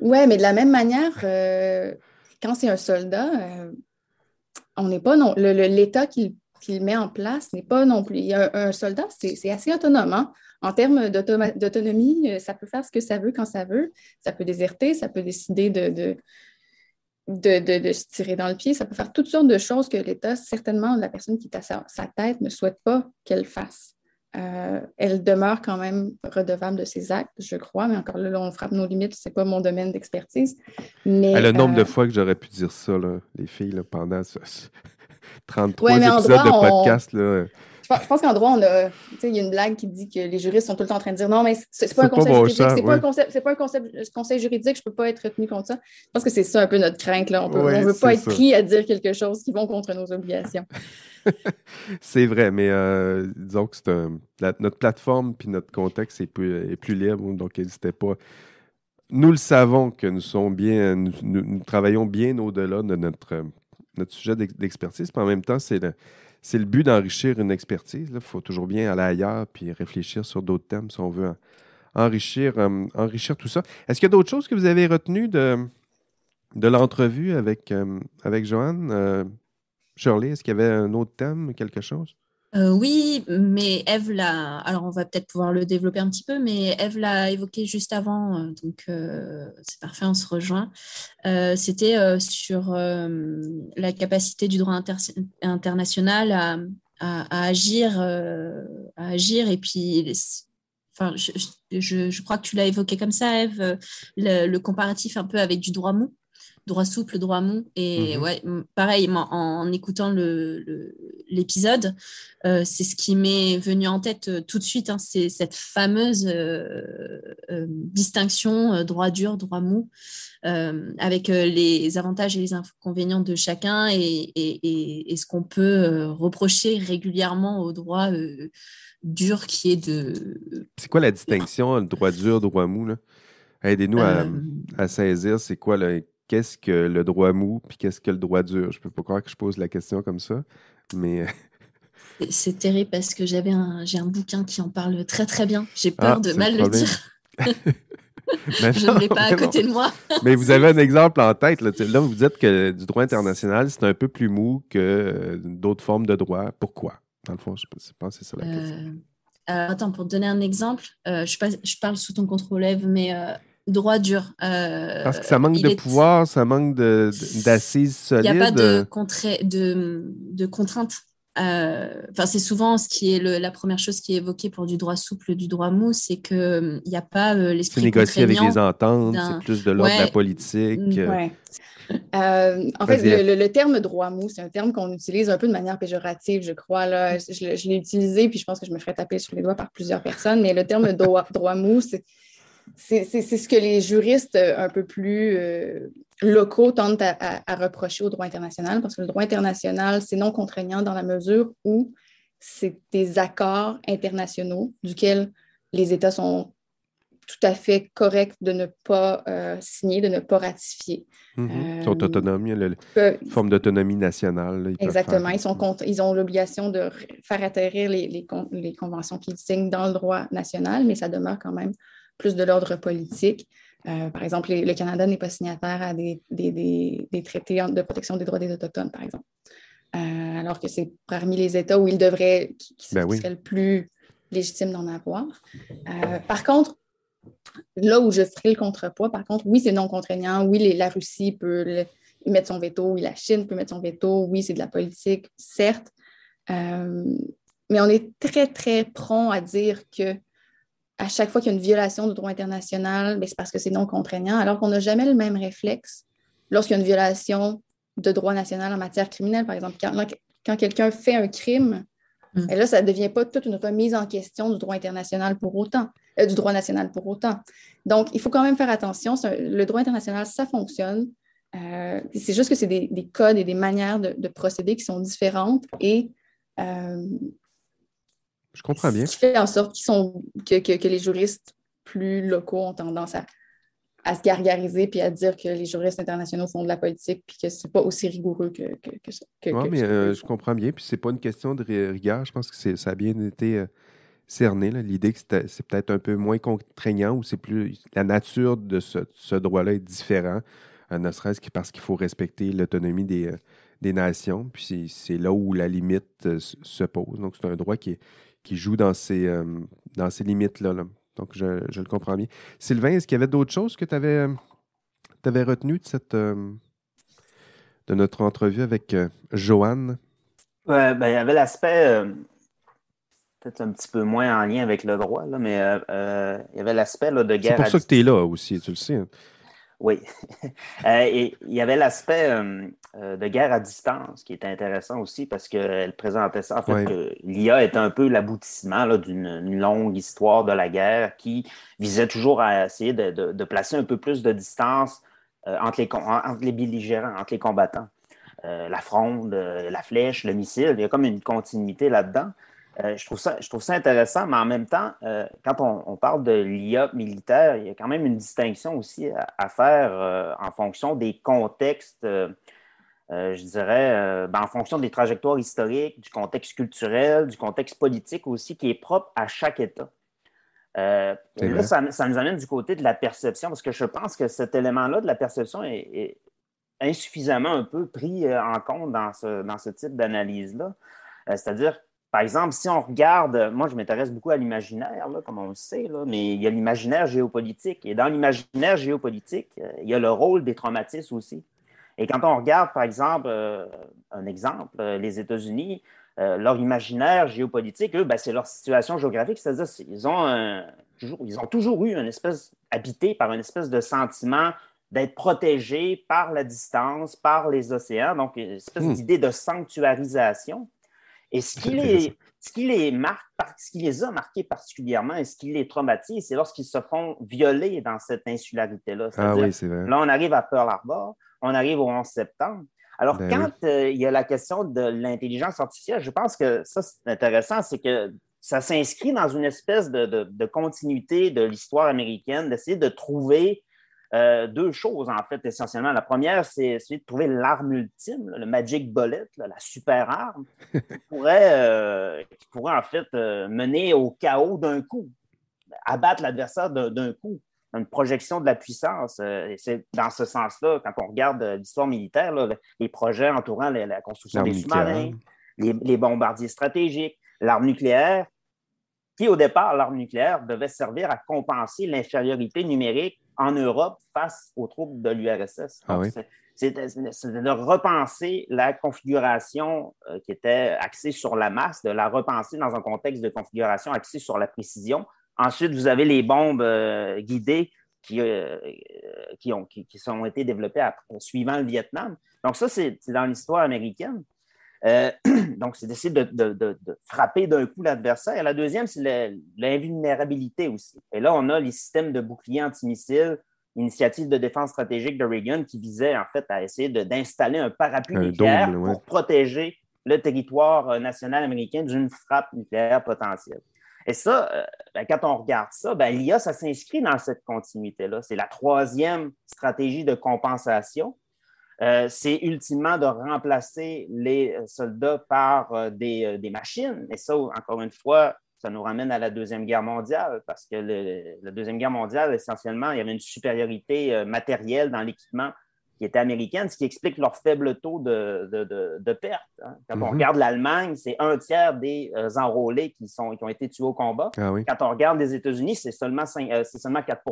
Ouais, mais de la même manière, euh, quand c'est un soldat, on n'est pas non. L'État qu'il met en place n'est pas non plus. Un, soldat, c'est assez autonome. Hein. En termes d'autonomie, ça peut faire ce que ça veut quand ça veut. Ça peut déserter, ça peut décider de, se tirer dans le pied. Ça peut faire toutes sortes de choses que l'État, certainement la personne qui est à sa tête, ne souhaite pas qu'elle fasse. Euh, elle demeure quand même redevable de ses actes, je crois, mais encore là, on frappe nos limites, c'est pas mon domaine d'expertise. Mais, le nombre de euh, fois que j'aurais pu dire ça, les filles, là, pendant 33 épisodes de podcast, là, je pense qu'en droit, on a. Il y a une blague qui dit que les juristes sont tout le temps en train de dire non, mais c'est pas, un conseil juridique, c'est pas un conseil juridique, je peux pas être retenu contre ça. Je pense que c'est ça un peu notre crainte. Là. On ne veut pas être pris à dire quelque chose qui va contre nos obligations. c'est vrai, mais euh, disons que notre plateforme puis notre contexte est plus, plus libre, donc n'hésitez pas. Nous le savons que nous, sommes bien, travaillons bien au-delà de notre, euh, notre sujet d'expertise, mais en même temps, c'est le c'est le but d'enrichir une expertise. Il faut toujours bien aller ailleurs puis réfléchir sur d'autres thèmes si on veut enrichir, euh, enrichir tout ça. Est-ce qu'il y a d'autres choses que vous avez retenues de, de l'entrevue avec, euh, avec Joanne? Euh, Shirley, est-ce qu'il y avait un autre thème, quelque chose? Euh, oui, mais Eve l'a. Alors, on va peut-être pouvoir le développer un petit peu, mais Eve l'a évoqué juste avant, euh, donc euh, c'est parfait, on se rejoint. C'était sur la capacité du droit international à, agir, à agir, et puis. Enfin, je, crois que tu l'as évoqué comme ça, Eve, le, le, comparatif un peu avec du droit mou droit souple, droit mou. Et mhm. ouais, pareil, en, écoutant l'épisode, euh, c'est ce qui m'est venu en tête euh, tout de suite. Hein, c'est cette fameuse euh, distinction droit dur, droit mou, avec les avantages et les inconvénients de chacun et, ce qu'on peut reprocher régulièrement au droit dur qui est de. C'est quoi la distinction, droit dur, droit mou là? Aidez-nous à, à saisir, c'est quoi le qu'est-ce que le droit mou puis qu'est-ce que le droit dur. Je peux pas croire que je pose la question comme ça, mais c'est terrible parce que j'avais un j'ai un bouquin qui en parle très très bien. J'ai ah, peur de mal le, dire. je ne l'ai pas à côté de moi. mais vous avez un exemple en tête. Là, là vous dites que du droit international, c'est un peu plus mou que d'autres formes de droit. Pourquoi? Dans le fond, je pense que c'est ça la question. Euh, euh, attends, pour donner un exemple, euh, je, je, parle sous ton contrôle, Eve, mais droit dur. Euh, Parce que ça manque de pouvoir, ça manque d'assises solides. Il n'y a pas de, de, contraintes. Euh, enfin, c'est souvent ce qui est la première chose qui est évoquée pour du droit souple, du droit mou, c'est qu'il n'y euh, a pas l'esprit. C'est négocié avec des ententes, c'est plus de l'ordre de la politique. Mm, en fait, le, terme droit mou, c'est un terme qu'on utilise un peu de manière péjorative, je crois. Là. Je, l'ai utilisé, puis je pense que je me ferais taper sur les doigts par plusieurs personnes, mais le terme droit, droit mou, c'est c'est ce que les juristes euh, un peu plus euh, locaux tentent à, reprocher au droit international, parce que le droit international, c'est non contraignant dans la mesure où c'est des accords internationaux duquel les États sont tout à fait corrects de ne pas euh, signer, de ne pas ratifier. forme d'autonomie nationale. exactement, ils, sont ils ont l'obligation de faire atterrir les conventions qu'ils signent dans le droit national, mais ça demeure quand même plus de l'ordre politique. Euh, par exemple, le Canada n'est pas signataire à des, des, des, des, traités de protection des droits des Autochtones, par exemple. Euh, alors que c'est parmi les États où il devrait, qui, ben serait le plus légitime d'en avoir. Euh, par contre, là où je ferai le contrepoids, par contre, oui, c'est non contraignant. Oui, la Russie peut mettre son veto. Oui, la Chine peut mettre son veto. Oui, c'est de la politique, certes. mais on est très, très prompt à dire que à chaque fois qu'il y a une violation du droit international, ben, c'est parce que c'est non contraignant, alors qu'on n'a jamais le même réflexe lorsqu'il y a une violation de droit national en matière criminelle, par exemple. Quand, quelqu'un fait un crime, mm. ben là, ça ne devient pas toute une mise en question du droit international pour autant, euh, du droit national pour autant. Donc, il faut quand même faire attention. le droit international, ça fonctionne. Euh, c'est juste que c'est des, codes et des manières de, procéder qui sont différentes et euh, je comprends bien. Ce qui fait en sorte qu'ils sont, que, les juristes plus locaux ont tendance à, à, se gargariser puis à dire que les juristes internationaux font de la politique puis que ce n'est pas aussi rigoureux que, que ça. mais euh, je comprends bien. Puis n'est pas une question de rigueur. Je pense que ça a bien été. Euh, cerné. L'idée que c'est peut-être un peu moins contraignant ou c'est plus la nature de ce, droit-là est différent, euh, ne serait-ce que parce qu'il faut respecter l'autonomie des, nations. Puis c'est là où la limite se pose. Donc c'est un droit qui est, qui joue dans ces, euh, dans ces limites-là. Donc, je, le comprends bien. Sylvain, est-ce qu'il y avait d'autres choses que tu avais, euh, avais retenues de, cette, euh, de notre entrevue avec Joanne? Ouais, ben, il y avait l'aspect, peut-être un petit peu moins en lien avec le droit, mais il y avait l'aspect de guerre. C'est pour ça que tu es là aussi, tu le sais. Hein. Oui. Euh, et il y avait l'aspect euh, euh, de guerre à distance qui était intéressant aussi parce qu'elle présentait ça. En fait, l'IA est un peu l'aboutissement d'une longue histoire de la guerre qui visait toujours à essayer de, placer un peu plus de distance entre, les, entre les belligérants, entre les combattants. la fronde, la flèche, le missile, il y a comme une continuité là-dedans. Euh, je, trouve ça, intéressant, mais en même temps, euh, quand on, parle de l'IA militaire, il y a quand même une distinction aussi à, faire euh, en fonction des contextes, je dirais, ben, en fonction des trajectoires historiques, du contexte culturel, du contexte politique aussi, qui est propre à chaque État. là, ça, nous amène du côté de la perception, parce que je pense que cet élément-là de la perception est, insuffisamment un peu pris en compte dans ce, type d'analyse-là. C'est-à-dire par exemple, si on regarde, moi je m'intéresse beaucoup à l'imaginaire, comme on le sait, mais il y a l'imaginaire géopolitique. Et dans l'imaginaire géopolitique, euh, il y a le rôle des traumatismes aussi. Et quand on regarde, par exemple, euh, un exemple, euh, les États-Unis, leur imaginaire géopolitique, eux, ben, c'est leur situation géographique, c'est-à-dire qu'ils ont, toujours, ils ont toujours eu une espèce, habité par une espèce de sentiment d'être protégé par la distance, par les océans, donc une espèce hmm. d'idée de sanctuarisation. Et ce qui les, marque, qui les a marqués particulièrement et ce qui les traumatise, c'est lorsqu'ils se font violer dans cette insularité-là. Ah oui, c'est vrai. Là, on arrive à Pearl Harbor, on arrive au 11 septembre. Alors, ben quand euh, il y a la question de l'intelligence artificielle, je pense que ça, c'est intéressant, c'est que ça s'inscrit dans une espèce de, de continuité de l'histoire américaine, d'essayer de trouver euh, deux choses, en fait, essentiellement. La première, c'est de trouver l'arme ultime, le Magic Bullet, la super arme, qui pourrait, euh, qui pourrait en fait euh, mener au chaos d'un coup, abattre l'adversaire d'un coup, une projection de la puissance. et c'est dans ce sens-là, quand on regarde l'histoire militaire, les projets entourant la, construction des sous-marins, les, les bombardiers stratégiques, l'arme nucléaire, qui au départ, l'arme nucléaire devait servir à compenser l'infériorité numérique en Europe face aux troupes de l'URSS. Ah c'est de, repenser la configuration euh, qui était axée sur la masse, de la repenser dans un contexte de configuration axée sur la précision. Ensuite, vous avez les bombes euh, guidées qui, euh, qui, ont, sont été développées après, suivant le Vietnam. Donc ça, c'est dans l'histoire américaine. Euh, donc, c'est d'essayer de, frapper d'un coup l'adversaire. La deuxième, c'est l'invulnérabilité aussi. Et là, on a les systèmes de boucliers antimissiles, initiative de défense stratégique de Reagan qui visait en fait à essayer d'installer un parapluie nucléaire pour protéger le territoire euh, national américain d'une frappe nucléaire potentielle. Et ça, euh, ben, quand on regarde ça, ben, l'IA, ça s'inscrit dans cette continuité-là. C'est la troisième stratégie de compensation euh, c'est ultimement de remplacer les euh, soldats par euh, des, machines. Et ça, encore une fois, ça nous ramène à la Deuxième Guerre mondiale, parce que la Deuxième Guerre mondiale, essentiellement, il y avait une supériorité matérielle dans l'équipement qui était américaine, ce qui explique leur faible taux de, perte. Hein. Quand on mhm. regarde l'Allemagne, c'est un tiers des enrôlés qui, sont, ont été tués au combat. Ah Quand on regarde les États-Unis, c'est seulement, seulement 4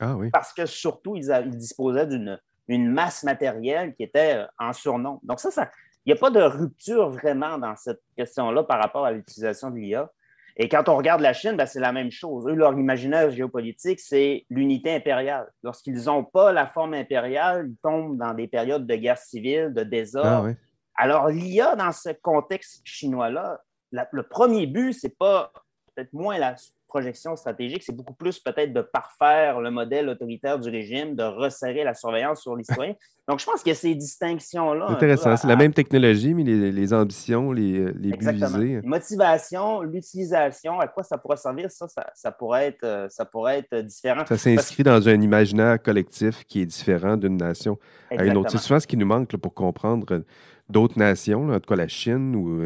ah Parce que surtout, ils, ils disposaient d'une une masse matérielle qui était euh, en surnom. Donc ça, ça il n'y a pas de rupture vraiment dans cette question-là par rapport à l'utilisation de l'IA. Et quand on regarde la Chine, ben, c'est la même chose. Eux, leur imaginaire géopolitique, c'est l'unité impériale. Lorsqu'ils n'ont pas la forme impériale, ils tombent dans des périodes de guerre civile, de désordre. Ah Alors, l'IA, dans ce contexte chinois-là, le premier but, c'est pas peut-être moins la projection stratégique, c'est beaucoup plus peut-être de parfaire le modèle autoritaire du régime, de resserrer la surveillance sur les citoyens. Donc, je pense que ces distinctions-là. Intéressant. C'est la même technologie, mais les, ambitions, les, euh, buts visés. Motivation, l'utilisation, à quoi ça pourrait servir, ça, pourrait, être, euh, ça pourrait être différent. Ça s'inscrit dans un imaginaire collectif qui est différent d'une nation à une autre. C'est souvent ce qui nous manque pour comprendre euh, d'autres nations, en tout cas la Chine ou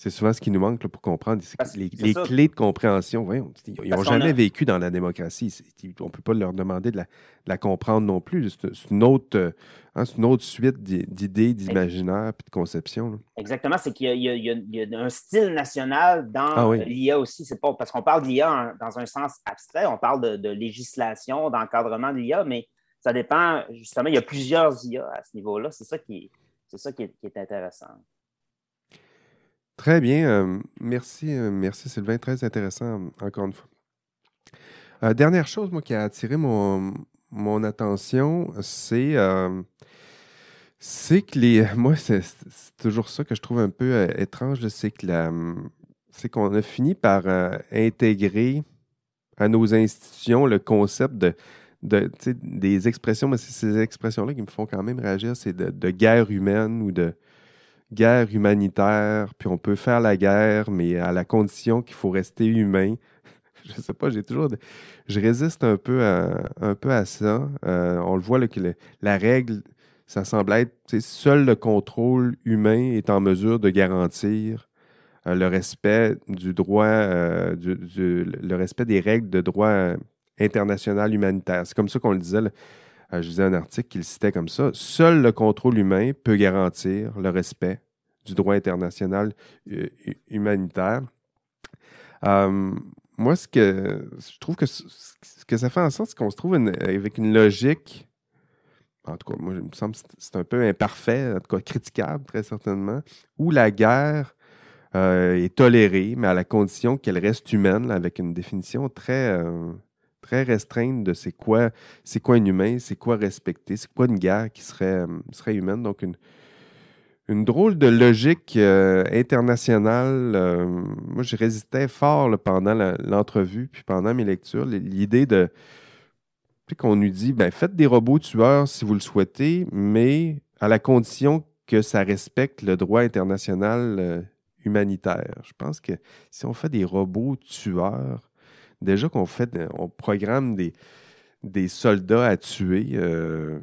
c'est souvent ce qui nous manque pour comprendre. les, clés de compréhension, ils n'ont jamais vécu dans la démocratie. On ne peut pas leur demander de la, comprendre non plus. Euh, hein, c'est une, autre, suite d'idées, d'imaginaires et de conceptions. Exactement. C'est qu'il y, a un style national dans ah euh, l'IA aussi. C'est pas parce qu'on parle d'IA dans un sens abstrait. On parle de, législation, d'encadrement de l'IA, mais ça dépend. Justement, il y a plusieurs IA à ce niveau-là. C'est ça qui est intéressant. Très bien. Euh, merci, euh, merci Sylvain. Très intéressant, euh, encore une fois. dernière chose, moi, qui a attiré mon, attention, c'est que les. Moi, c'est toujours ça que je trouve un peu étrange, c'est que la. C'est qu'on a fini par intégrer à nos institutions le concept de, des expressions, mais c'est ces expressions-là qui me font quand même réagir, c'est de, guerre humaine ou de guerre humanitaire, puis on peut faire la guerre, mais à la condition qu'il faut rester humain. je sais pas, j'ai toujours. Je résiste un peu à, un peu à ça. Euh, on le voit, que la règle, ça semble être seul le contrôle humain est en mesure de garantir euh, le respect du droit, euh, le respect des règles de droit international humanitaire. C'est comme ça qu'on le disait. Euh, je lisais un article qu'il citait comme ça, seul le contrôle humain peut garantir le respect du droit international euh, humanitaire. Euh, moi, ce que je trouve que, ce que ça fait en sorte, c'est qu'on se trouve avec une logique en tout cas, moi, il me semble que c'est un peu imparfait, en tout cas critiquable, très certainement, où la guerre est tolérée, mais à la condition qu'elle reste humaine, avec une définition très, très restreinte de c'est quoi, c'est quoi un humain, c'est quoi respecter, c'est quoi une guerre qui serait, euh, serait humaine. Donc, une, une drôle de logique euh, internationale. Euh, moi, je résistais fort pendant l'entrevue, puis pendant mes lectures, l'idée de qu'on nous dit, ben, faites des robots tueurs si vous le souhaitez, mais à la condition que ça respecte le droit international humanitaire. Je pense que si on fait des robots tueurs, déjà qu'on fait, on programme des, des soldats à tuer. Euh,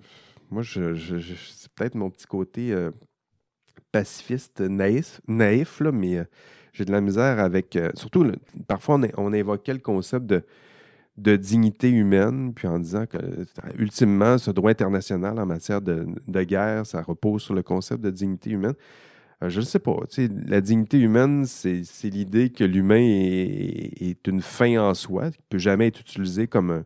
moi, je, c'est peut-être mon petit côté euh, pacifiste naïf, naïf mais euh, j'ai de la misère avec. surtout, parfois, on, on, évoquait le concept de, de dignité humaine, puis en disant que, ultimement, ce droit international en matière de, de guerre, ça repose sur le concept de dignité humaine. Euh, je ne sais pas. la dignité humaine, c'est l'idée que l'humain est, une fin en soi, qui ne peut jamais être utilisé comme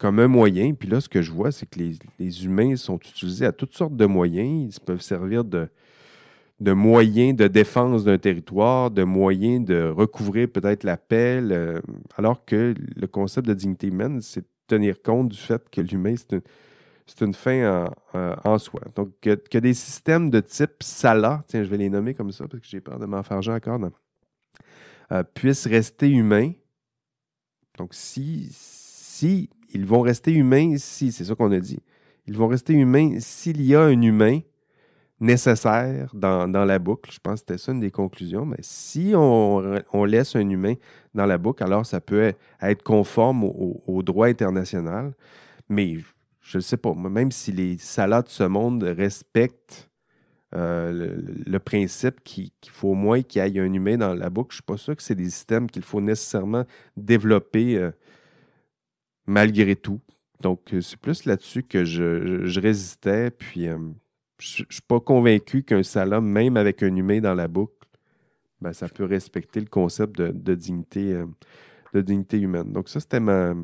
un, moyen. Puis là, ce que je vois, c'est que les, humains sont utilisés à toutes sortes de moyens. Ils peuvent servir de, de moyens de défense d'un territoire, de moyens de recouvrir peut-être la paix, alors que le concept de dignité humaine, c'est tenir compte du fait que l'humain, c'est une c'est une fin en, soi. Donc, que, des systèmes de type Sala, tiens, je vais les nommer comme ça parce que j'ai peur de m'enfarger encore, euh, puissent rester humains. Donc, si, si ils vont rester humains, si, c'est ça qu'on a dit, ils vont rester humains s'il y a un humain nécessaire dans, la boucle. Je pense que c'était ça une des conclusions. Mais si on, laisse un humain dans la boucle, alors ça peut être conforme au, au droit international. Mais je ne sais pas, même si les salades de ce monde respectent euh, le, principe qu'il faut au moins qu'il y ait un humain dans la boucle, je ne suis pas sûr que c'est des systèmes qu'il faut nécessairement développer euh, malgré tout. Donc, euh, c'est plus là-dessus que je, résistais. Puis, je ne suis pas convaincu qu'un salade, même avec un humain dans la boucle, ben, ça peut respecter le concept dignité, de dignité humaine. Donc, ça, c'était ma,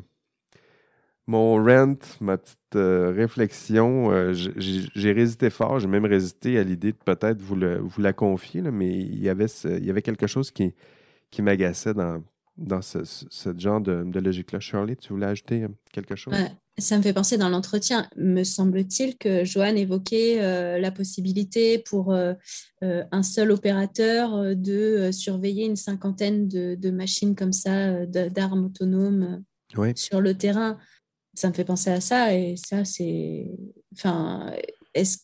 mon rent, ma petite euh, réflexion, euh, j'ai résisté fort, j'ai même résisté à l'idée de peut-être vous, la confier, mais il y, avait quelque chose qui, qui m'agaçait dans, ce, genre de, logique-là. Charlie, tu voulais ajouter euh, quelque chose? ça me fait penser dans l'entretien, me semble-t-il, que Joanne évoquait la possibilité pour un seul opérateur de surveiller une cinquantaine de, machines comme ça, d'armes autonomes. sur le terrain ça me fait penser à ça et ça c'est enfin est-ce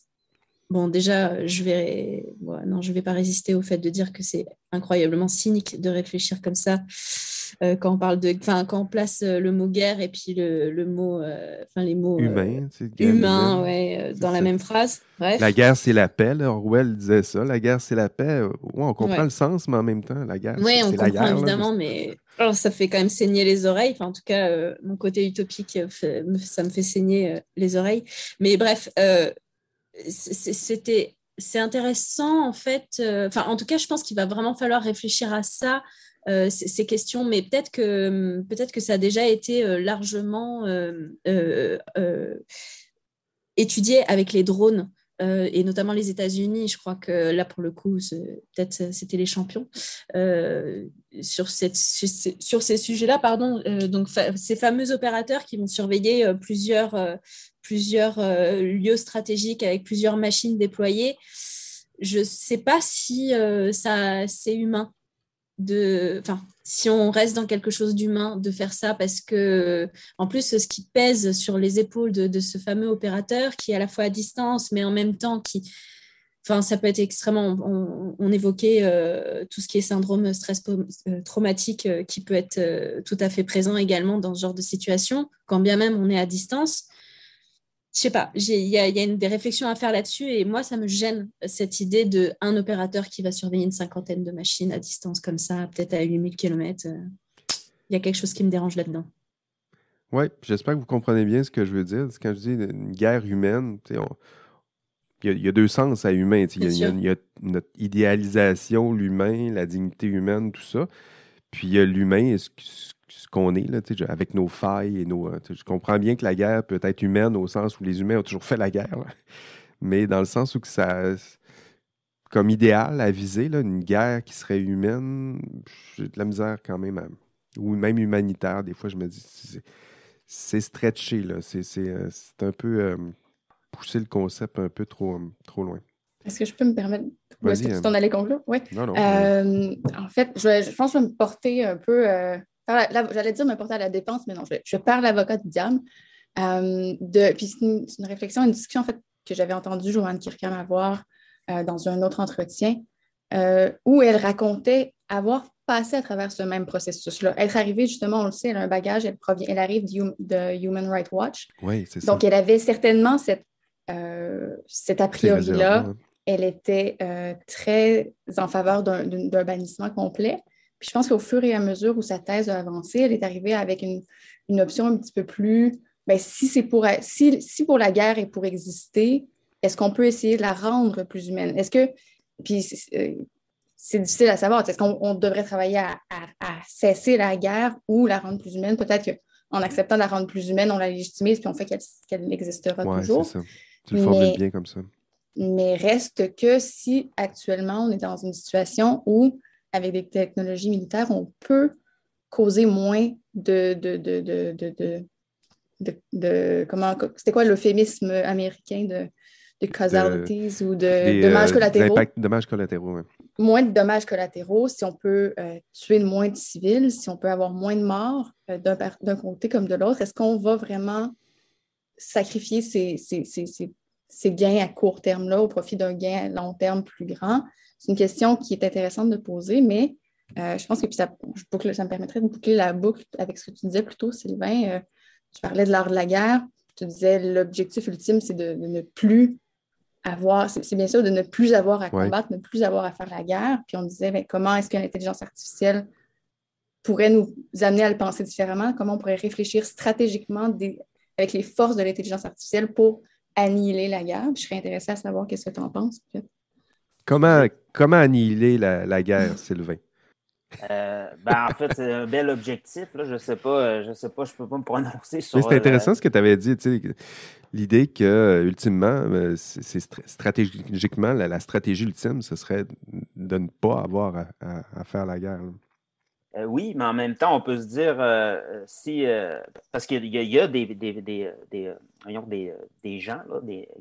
bon déjà je vais non je vais pas résister au fait de dire que c'est incroyablement cynique de réfléchir comme ça euh, quand on parle de, quand on place euh, le mot guerre et puis le, le mot, euh, enfin, les mots humain, dans la même phrase. La guerre, c'est la paix. Orwell disait ça. La guerre, c'est la paix. on comprend le sens, mais en même temps, la guerre. Oui, on comprend la guerre, évidemment, mais Alors, oh, ça fait quand même saigner les oreilles. en tout cas, mon côté utopique, ça me fait saigner les oreilles. Mais bref, c'était c'est intéressant en fait. Enfin, en tout cas, je pense qu'il va vraiment falloir réfléchir à ça euh, ces questions, mais peut-être que, hum, peut que ça a déjà été euh, largement euh, étudié avec les drones. et notamment les États-Unis, je crois que là, pour le coup, peut-être c'était les champions sur, ces sujets-là. pardon. donc, ces fameux opérateurs qui vont surveiller plusieurs, plusieurs lieux stratégiques avec plusieurs machines déployées je ne sais pas si ça c'est humain de, enfin, si on reste dans quelque chose d'humain, de faire ça, parce que, en plus, ce qui pèse sur les épaules de, ce fameux opérateur, qui est à la fois à distance, mais en même temps qui, enfin, ça peut être extrêmement. On, évoquait euh, tout ce qui est syndrome stress euh, traumatique, euh, qui peut être tout à fait présent également dans ce genre de situation, quand bien même on est à distance je sais pas, il y a, une, des réflexions à faire là-dessus et moi, ça me gêne cette idée d'un opérateur qui va surveiller une cinquantaine de machines à distance comme ça, peut-être à 8000 km. Euh, il y a quelque chose qui me dérange là-dedans. Oui, j'espère que vous comprenez bien ce que je veux dire. Quand je dis une guerre humaine, il, y a, y, a deux sens à humain. il y, a notre idéalisation, l'humain, la dignité humaine, tout ça. Puis a l'humain, ce, ce qu'on est, là, avec nos failles et nos. Euh, je comprends bien que la guerre peut être humaine au sens où les humains ont toujours fait la guerre, mais dans le sens où que ça. Comme idéal à viser, là, une guerre qui serait humaine, j'ai de la misère quand même. ou même humanitaire, des fois, je me dis, c'est stretché, euh, C'est un peu. Euh, pousser le concept un peu trop, trop loin. Est-ce que je peux me permettre est-ce que euh, t'en allais conclure? Oui. Euh, en fait, je, pense que je vais me porter un peu. Euh, j'allais dire me porter à la dépense, mais non, je, je parle l'avocat Diam. puis c'est une, réflexion, une discussion en fait que j'avais entendue Joanne Kirkham avoir dans un autre entretien où elle racontait avoir passé à travers ce même processus-là. Être arrivée, justement, on le sait, elle a un bagage, elle, provient, elle arrive hum, de, Human Rights Watch. Oui, c'est ça. Donc, elle avait certainement cette, cet a priori-là elle était euh, très en faveur d'un bannissement complet. Puis je pense qu'au fur et à mesure où sa thèse a avancé, elle est arrivée avec une, option un petit peu plus, bien, si, c'est pour, si, pour la guerre et pour exister, est-ce qu'on peut essayer de la rendre plus humaine? Est-ce que, puis c'est difficile à savoir, est-ce qu'on devrait travailler à, cesser la guerre ou la rendre plus humaine? Peut-être qu'en acceptant de la rendre plus humaine, on la légitimise puis on fait qu'elle qu existera ouais, toujours. Ça. Tu le formules bien comme ça. Mais reste que si actuellement on est dans une situation où, avec des technologies militaires, on peut causer moins de. de, de, comment, c'était quoi l'euphémisme américain de, de ou de euh, dommages collatéraux? Moins de dommages collatéraux, si on peut euh, tuer moins de civils, si on peut avoir moins de morts euh, d'un, d'un côté comme de l'autre, est-ce qu'on va vraiment sacrifier ces ces gains à court terme-là au profit d'un gain à long terme plus grand? C'est une question qui est intéressante de poser, mais euh, je pense que puis ça, me permettrait de boucler la boucle avec ce que tu disais plus tôt, Sylvain. Euh, tu parlais de l'art de la guerre. Tu disais l'objectif ultime, c'est de, ne plus avoir, c'est bien sûr de ne plus avoir à combattre, ne plus avoir à faire la guerre. Puis on disait ben, comment est-ce que l'intelligence artificielle pourrait nous amener à le penser différemment, comment on pourrait réfléchir stratégiquement avec les forces de l'intelligence artificielle pour annihiler la guerre. je serais intéressé à savoir qu'est-ce que tu en penses. Comment, comment annihiler la, guerre, Sylvain? Euh, ben, en fait, c'est un bel objectif. Je ne sais pas, euh, je sais pas, je peux pas me prononcer sur. C'est intéressant euh, ce que tu avais dit, l'idée que ultimement, stratégiquement la, stratégie ultime, ce serait de ne pas avoir à, faire la guerre. Euh, oui, mais en même temps, on peut se dire euh, euh, si. parce qu'il y, a des, gens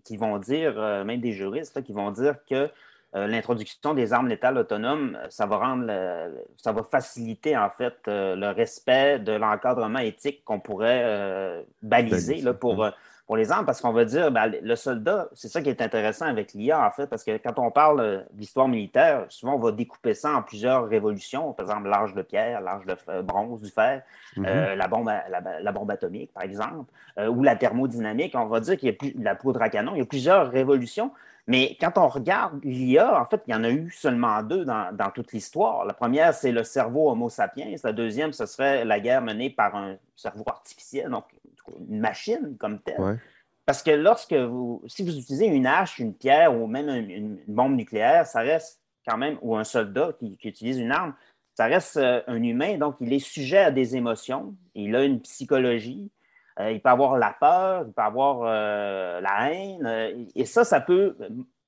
qui vont dire, même des juristes, qui vont dire que l'introduction des armes létales autonomes, ça va rendre ça va faciliter en fait le respect de l'encadrement éthique qu'on pourrait baliser pour pour les armes parce qu'on va dire, ben, le soldat, c'est ça qui est intéressant avec l'IA, en fait, parce que quand on parle euh, d'histoire militaire, souvent on va découper ça en plusieurs révolutions, par exemple l'âge de pierre, l'âge de euh, bronze, du fer, mhm. euh, la, bombe, atomique, par exemple, ou la thermodynamique. On va dire qu'il y a plus, la poudre à canon, il y a plusieurs révolutions. Mais quand on regarde l'IA, en fait, il y en a eu seulement deux dans, dans toute l'histoire. La première, c'est le cerveau Homo sapiens. La deuxième, ce serait la guerre menée par un cerveau artificiel, donc une machine comme telle. Parce que lorsque vous, si vous utilisez une hache, une pierre ou même une, bombe nucléaire, ça reste quand même, ou un soldat qui, utilise une arme, ça reste euh, un humain, donc il est sujet à des émotions, il a une psychologie, euh, il peut avoir la peur, il peut avoir euh, la haine, et ça, ça peut,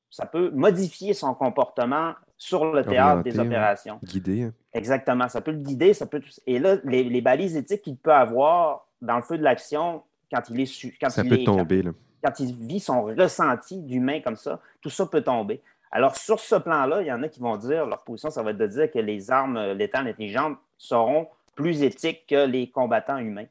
ça peut modifier son comportement sur le théâtre des opérations. Guider. Hein. Exactement, ça peut le guider, ça peut... Et là, les balises éthiques qu'il peut avoir dans le feu de l'action, quand il est quand il Quand, il vit son ressenti d'humain comme ça, tout ça peut tomber. Alors, sur ce plan-là, il y en a qui vont dire, leur position, ça va être de dire que les armes euh, létales intelligentes seront plus éthiques que les combattants humains.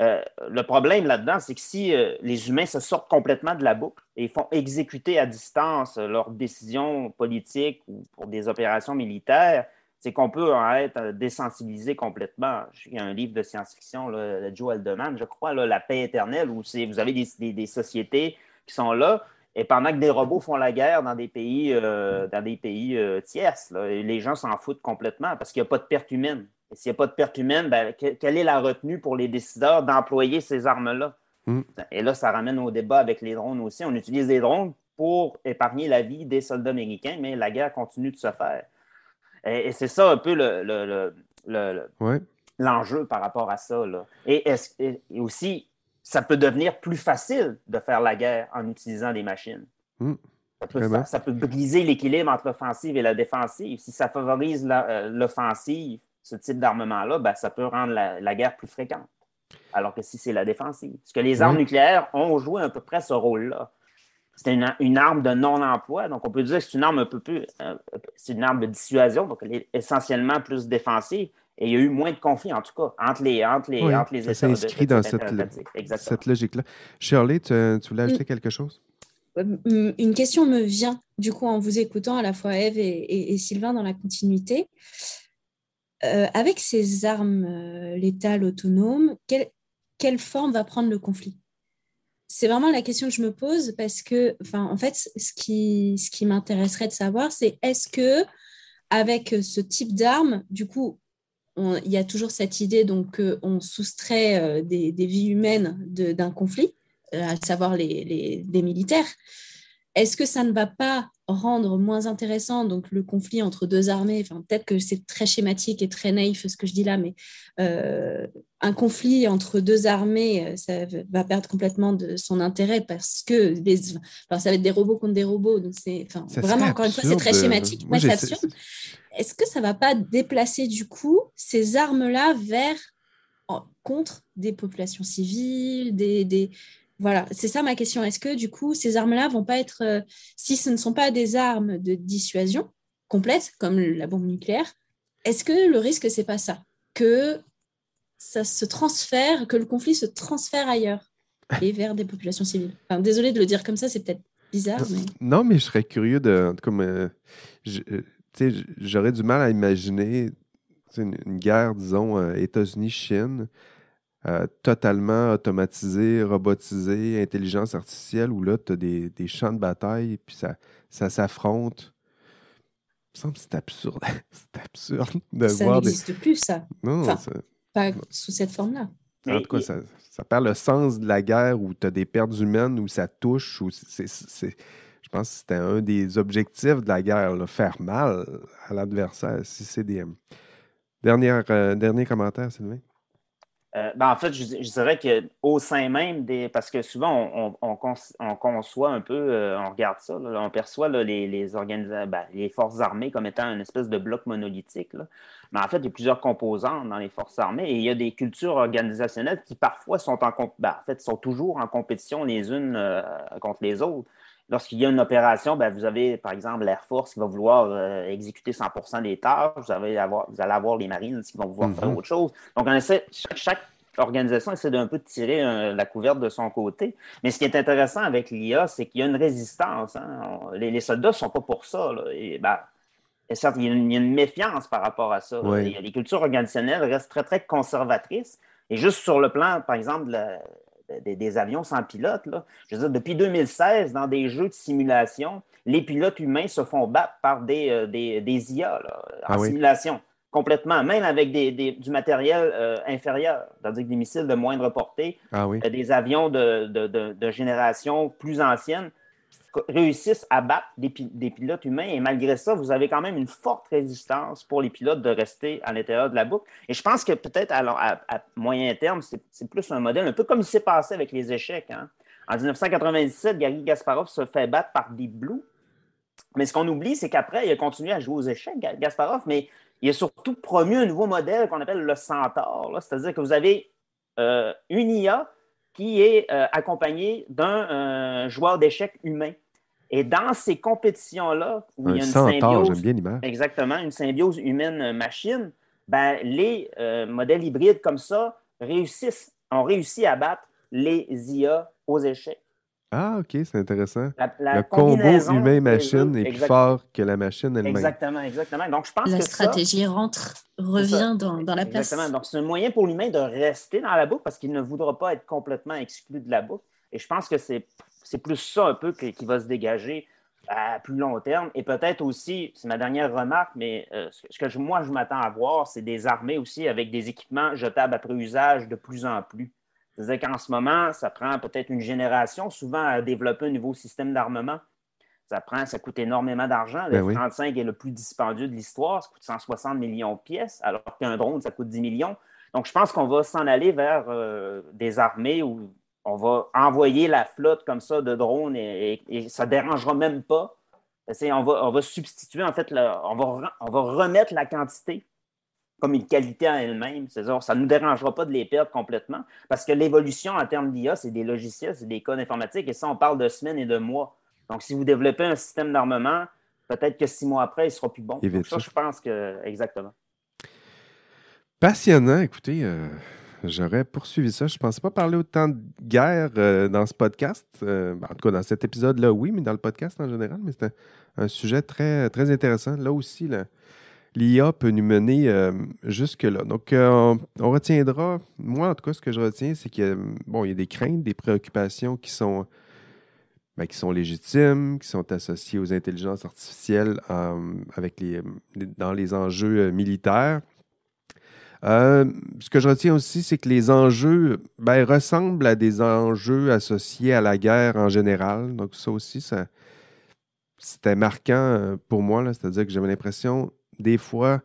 Euh, le problème là-dedans, c'est que si euh, les humains se sortent complètement de la boucle et font exécuter à distance leurs décisions politiques ou pour des opérations militaires, c'est qu'on peut être euh, désensibilisé complètement. Il y a un livre de science-fiction de Joe Aldeman, je crois, La paix éternelle, où vous avez des, sociétés qui sont là, et pendant que des robots font la guerre dans des pays, euh, dans des pays euh, tierces, les gens s'en foutent complètement parce qu'il n'y a pas de perte humaine. Et s'il n'y a pas de perte humaine, ben, quelle est la retenue pour les décideurs d'employer ces armes-là? Mm. Et là, ça ramène au débat avec les drones aussi. On utilise des drones pour épargner la vie des soldats américains, mais la guerre continue de se faire. Et, c'est ça un peu l'enjeu par rapport à ça. Et, aussi, ça peut devenir plus facile de faire la guerre en utilisant des machines. Hmm. Ça, peut briser l'équilibre entre l'offensive et la défensive. Si ça favorise euh, l'offensive, ce type d'armement-là, ben, ça peut rendre la, guerre plus fréquente. Alors que si c'est la défensive. Parce que les armes nucléaires ont joué à peu près ce rôle-là c'est une, arme de non-emploi. Donc, on peut dire que c'est une arme un peu plus. Euh, c'est une arme de dissuasion, donc elle est essentiellement plus défensive. Et il y a eu moins de conflits, en tout cas, entre les, entre les, Ça s'inscrit dans cette, logique-là. Shirley, tu, voulais ajouter mm. quelque chose? Une question me vient, du coup, en vous écoutant à la fois Eve et, Sylvain dans la continuité. Euh, avec ces armes euh, létales autonomes, quelle, quelle forme va prendre le conflit c'est vraiment la question que je me pose parce que, enfin, en fait, ce qui, ce qui m'intéresserait de savoir, c'est est-ce que avec ce type d'arme, du coup, il y a toujours cette idée donc qu'on soustrait euh, des, vies humaines d'un conflit, euh, à savoir les, militaires. Est-ce que ça ne va pas rendre moins intéressant donc le conflit entre deux armées Enfin, peut-être que c'est très schématique et très naïf ce que je dis là, mais euh, un conflit entre deux armées, euh, ça va perdre complètement de son intérêt parce que les, ça va être des robots contre des robots. Donc c'est vraiment, encore une fois, c'est très euh, schématique. Moi, Est-ce que ça ne va pas déplacer du coup ces armes-là vers contre des populations civiles, des, Voilà, c'est ça ma question. Est-ce que du coup, ces armes-là vont pas être, euh, si ce ne sont pas des armes de dissuasion complète, comme la bombe nucléaire, est-ce que le risque, c'est pas ça Que ça se transfère, que le conflit se transfère ailleurs et vers des populations civiles. Enfin, désolé de le dire comme ça, c'est peut-être bizarre. Mais... Non, mais je serais curieux de. Comme, euh, sais, j'aurais du mal à imaginer une, guerre, disons, euh, États-Unis-Chine, euh, totalement automatisée, robotisée, intelligence artificielle, où là, tu as des, des, champs de bataille, puis ça, ça s'affronte. Il me semble que c'est absurde. c'est absurde de ça voir. Ça n'existe plus, ça. Non, ça sous cette forme-là. En tout cas, ça, perd le sens de la guerre où tu as des pertes humaines, où ça touche, où c'est, je pense que c'était un des objectifs de la guerre, le faire mal à l'adversaire, si c'est euh, euh, dernier commentaire, Sylvain. Euh, ben en fait, je, je dirais qu'au sein même des. Parce que souvent, on, conçoit un peu, euh, on regarde ça, on perçoit ben, les, forces armées comme étant une espèce de bloc monolithique. Mais en fait, il y a plusieurs composantes dans les forces armées et il y a des cultures organisationnelles qui parfois sont en, ben, fait, sont toujours en compétition les unes euh, contre les autres lorsqu'il y a une opération, ben, vous avez, par exemple, l'Air Force qui va vouloir euh, exécuter 100 des tâches. Vous, allez avoir les Marines qui vont vouloir faire mhm. autre chose. Donc, on essaie, chaque, organisation essaie d'un peu de tirer euh, la couverte de son côté. Mais ce qui est intéressant avec l'IA, c'est qu'il y a une résistance. Hein. Les, soldats ne sont pas pour ça. Et, ben, certes, il y, a une, méfiance par rapport à ça. Les, cultures organisationnelles restent très, très conservatrices. Et juste sur le plan, par exemple, de des, avions sans pilote. Je veux dire, depuis 2016, dans des jeux de simulation, les pilotes humains se font battre par des, euh, des, IA en ah simulation, complètement, même avec du matériel euh, inférieur, cest à des missiles de moindre portée, ah euh, des avions de, de, génération plus ancienne réussissent à battre des, pilotes humains. Et malgré ça, vous avez quand même une forte résistance pour les pilotes de rester à l'intérieur de la boucle. Et je pense que peut-être à, moyen terme, c'est plus un modèle, un peu comme il s'est passé avec les échecs. Hein. En 1997, Gary Gasparov se fait battre par des Blues. Mais ce qu'on oublie, c'est qu'après, il a continué à jouer aux échecs, Gasparov, mais il a surtout promu un nouveau modèle qu'on appelle le Centaure. C'est-à-dire que vous avez euh, une IA qui est euh, accompagné d'un euh, joueur d'échecs humain. Et dans ces compétitions-là, où il y a une symbiose, exactement, une symbiose humaine-machine, euh, ben, les modèles hybrides comme ça réussissent, ont réussi à battre les IA aux échecs. Ah, ok, c'est intéressant. le combo humain-machine est plus fort que la machine elle-même. Exactement, exactement. Donc, je pense la stratégie rentre, revient dans, la place. Exactement. Donc, c'est un moyen pour l'humain de rester dans la boucle parce qu'il ne voudra pas être complètement exclu de la boucle. Et je pense que c'est plus ça un peu qui, va se dégager à plus long terme. Et peut-être aussi, c'est ma dernière remarque, mais euh, ce que moi, je m'attends à voir, c'est des armées aussi avec des équipements jetables après usage de plus en plus. C'est-à-dire qu'en ce moment, ça prend peut-être une génération souvent à développer un nouveau système d'armement. Ça prend, ça coûte énormément d'argent. Le 35 ben est le plus dispendieux de l'histoire. Ça coûte 160 millions de pièces, alors qu'un drone, ça coûte 10 millions. Donc, je pense qu'on va s'en aller vers euh, des armées où on va envoyer la flotte comme ça de drones et, ça ne dérangera même pas. Ben, on va, substituer, en fait, on va remettre la quantité comme une qualité en elle-même. ça ne nous dérangera pas de les perdre complètement parce que l'évolution en termes d'IA, c'est des logiciels, c'est des codes informatiques et ça, on parle de semaines et de mois. Donc, si vous développez un système d'armement, peut-être que six mois après, il sera plus bon. Donc, ça, je pense que, exactement. Passionnant, écoutez. Euh, j'aurais poursuivi ça. Je ne pensais pas parler autant de guerre euh, dans ce podcast. Euh, ben, en tout cas, dans cet épisode-là, oui, mais dans le podcast en général. Mais c'était un sujet très, très intéressant. Là aussi, là, l'IA peut nous mener euh, jusque-là. Donc, euh, on retiendra, moi en tout cas, ce que je retiens, c'est qu'il bon, y a des craintes, des préoccupations qui sont, ben, qui sont légitimes, qui sont associées aux intelligences artificielles euh, avec les, dans les enjeux militaires. ce que je retiens aussi, c'est que les enjeux ben, ressemblent à des enjeux associés à la guerre en général. Donc ça aussi, ça, c'était marquant pour moi. C'est-à-dire que j'avais l'impression des fois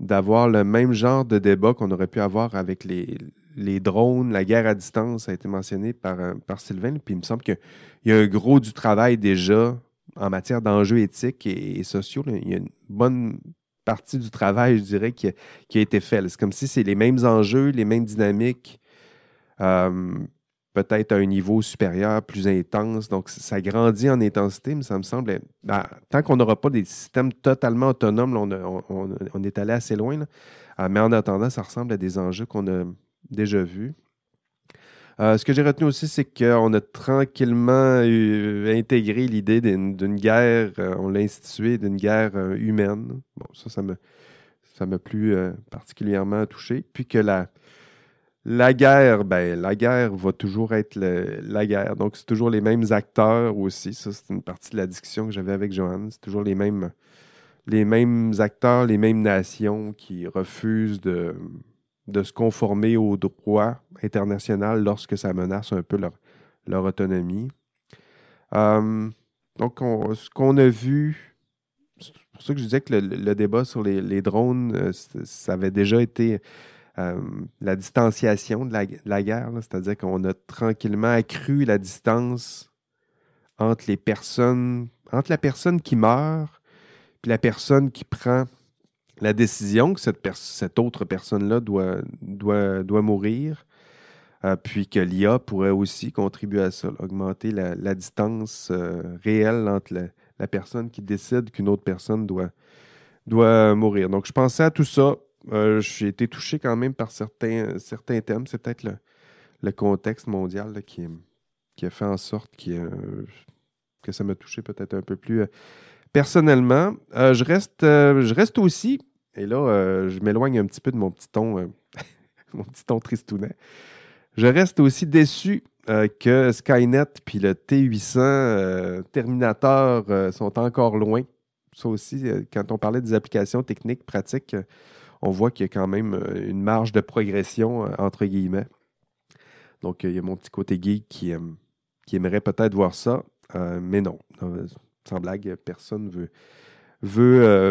d'avoir le même genre de débat qu'on aurait pu avoir avec les, drones, la guerre à distance a été mentionnée par, euh, par Sylvain. Puis il me semble qu'il y a un gros du travail déjà en matière d'enjeux éthiques et, sociaux. Il y a une bonne partie du travail, je dirais, qui a, été fait. C'est comme si c'est les mêmes enjeux, les mêmes dynamiques. Euh, peut-être à un niveau supérieur, plus intense. Donc, ça grandit en intensité, mais ça me semble. Ben, tant qu'on n'aura pas des systèmes totalement autonomes, on, est allé assez loin. Euh, mais en attendant, ça ressemble à des enjeux qu'on a déjà vus. Euh, ce que j'ai retenu aussi, c'est qu'on a tranquillement euh, intégré l'idée d'une guerre, on l'a instituée, d'une guerre humaine. Bon, ça, ça me, ça m'a plus particulièrement touché. Puis que la, la guerre, ben, la guerre va toujours être la guerre. Donc, c'est toujours les mêmes acteurs aussi. Ça, c'est une partie de la discussion que j'avais avec Johan. C'est toujours les mêmes, les mêmes acteurs, les mêmes nations qui refusent de, se conformer au droit international lorsque ça menace un peu leur, leur autonomie. Euh, donc, ce qu'on a vu, c'est pour ça que je disais que le, débat sur les drones, euh, ça avait déjà été euh, la distanciation de la, guerre, c'est-à-dire qu'on a tranquillement accru la distance entre les personnes, entre la personne qui meurt puis la personne qui prend la décision que cette, autre personne-là doit, mourir, euh, puis que l'IA pourrait aussi contribuer à ça, augmenter la, distance euh, réelle entre la, personne qui décide qu'une autre personne doit, doit mourir. Donc, je pensais à tout ça euh, j'ai été touché quand même par certains, certains thèmes. C'est peut-être le, contexte mondial qui, a fait en sorte euh, que ça m'a touché peut-être un peu plus euh, personnellement. je, reste, je reste aussi, et là, je m'éloigne un petit peu de mon petit ton, mon petit ton tristounet. Je reste aussi déçu que Skynet puis le T800 Terminator sont encore loin. Ça aussi, quand on parlait des applications techniques, pratiques, on voit qu'il y a quand même euh, une marge de progression, euh, entre guillemets. Donc, il y a mon petit côté geek qui, aimerait peut-être voir ça, euh, mais non, sans blague, personne veut,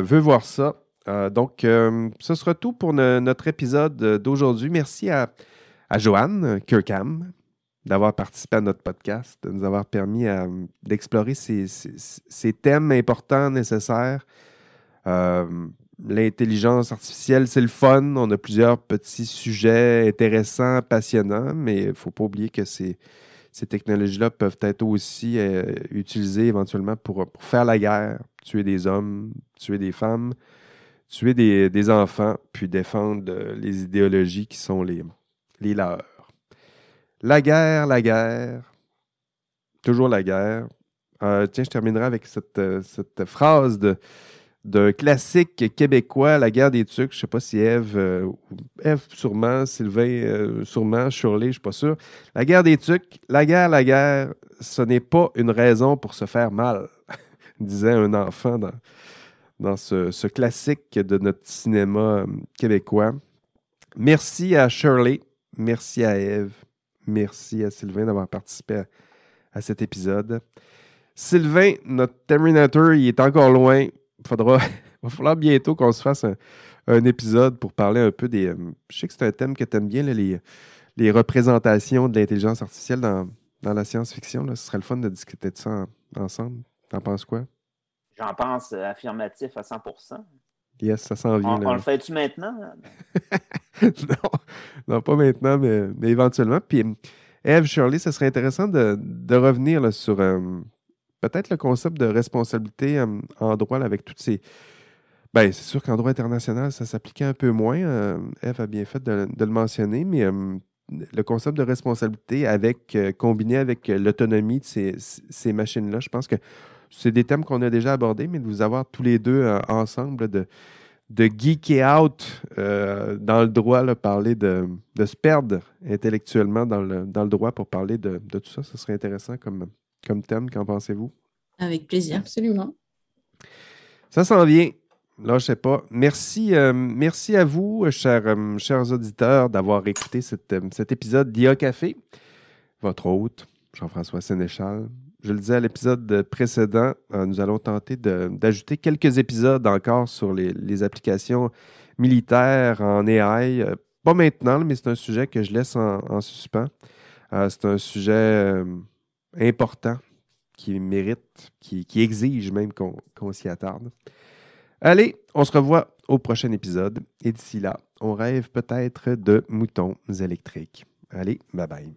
veut, voir ça. donc, ce sera tout pour notre épisode d'aujourd'hui. Merci à, à Joanne Kirkham d'avoir participé à notre podcast, de nous avoir permis d'explorer ces, ces, thèmes importants, nécessaires l'intelligence artificielle, c'est le fun. On a plusieurs petits sujets intéressants, passionnants, mais il ne faut pas oublier que ces, ces technologies-là peuvent être aussi euh, utilisées éventuellement pour, faire la guerre, tuer des hommes, tuer des femmes, tuer des, enfants, puis défendre euh, les idéologies qui sont les, les leurs. La guerre, la guerre, toujours la guerre. Euh, tiens, je terminerai avec cette phrase de d'un classique québécois, La guerre des Tucs. Je ne sais pas si Eve, euh, Eve sûrement, Sylvain euh, sûrement, Shirley, je ne suis pas sûr. La guerre des Tucs, la guerre, la guerre, ce n'est pas une raison pour se faire mal, disait un enfant dans, dans ce, classique de notre cinéma euh, québécois. Merci à Shirley, merci à Eve, merci à Sylvain d'avoir participé à, à cet épisode. Sylvain, notre Terminator, il est encore loin faudra, va falloir bientôt qu'on se fasse un, épisode pour parler un peu des. Euh, je sais que c'est un thème que tu aimes bien, les, les, représentations de l'intelligence artificielle dans, la science-fiction. Ce serait le fun de discuter de ça ensemble. T'en penses quoi? J'en pense euh, affirmatif à 100 Yes, ça s'en vient. On, le fait-tu maintenant? non, pas maintenant, mais, éventuellement. Puis, Eve, Shirley, ce serait intéressant de, revenir sur. Euh, peut-être le concept de responsabilité euh, en droit avec toutes ces. Ben, c'est sûr qu'en droit international, ça s'appliquait un peu moins. Euh, Eve a bien fait de, le mentionner, mais euh, le concept de responsabilité avec combiné avec l'autonomie de ces, machines-là, je pense que c'est des thèmes qu'on a déjà abordés, mais de vous avoir tous les deux ensemble, de, de geeker out dans le droit, parler de, se perdre intellectuellement dans le, droit pour parler de, de, tout ça. Ce serait intéressant comme, comme thème. Qu'en pensez-vous? Avec plaisir. Absolument. Ça s'en vient. Là, je sais pas. Merci, euh, merci à vous, chers, euh, chers auditeurs, d'avoir écouté euh, cet épisode d'IA Café. Votre hôte, Jean-François Sénéchal. Je le disais à l'épisode précédent, nous allons tenter d'ajouter quelques épisodes encore sur les, applications militaires en AI. pas maintenant, mais c'est un sujet que je laisse en suspens. c'est un sujet important qui mérite, qui, exige même qu'on s'y attarde. Allez, on se revoit au prochain épisode. Et d'ici là, on rêve peut-être de moutons électriques. Allez, bye bye.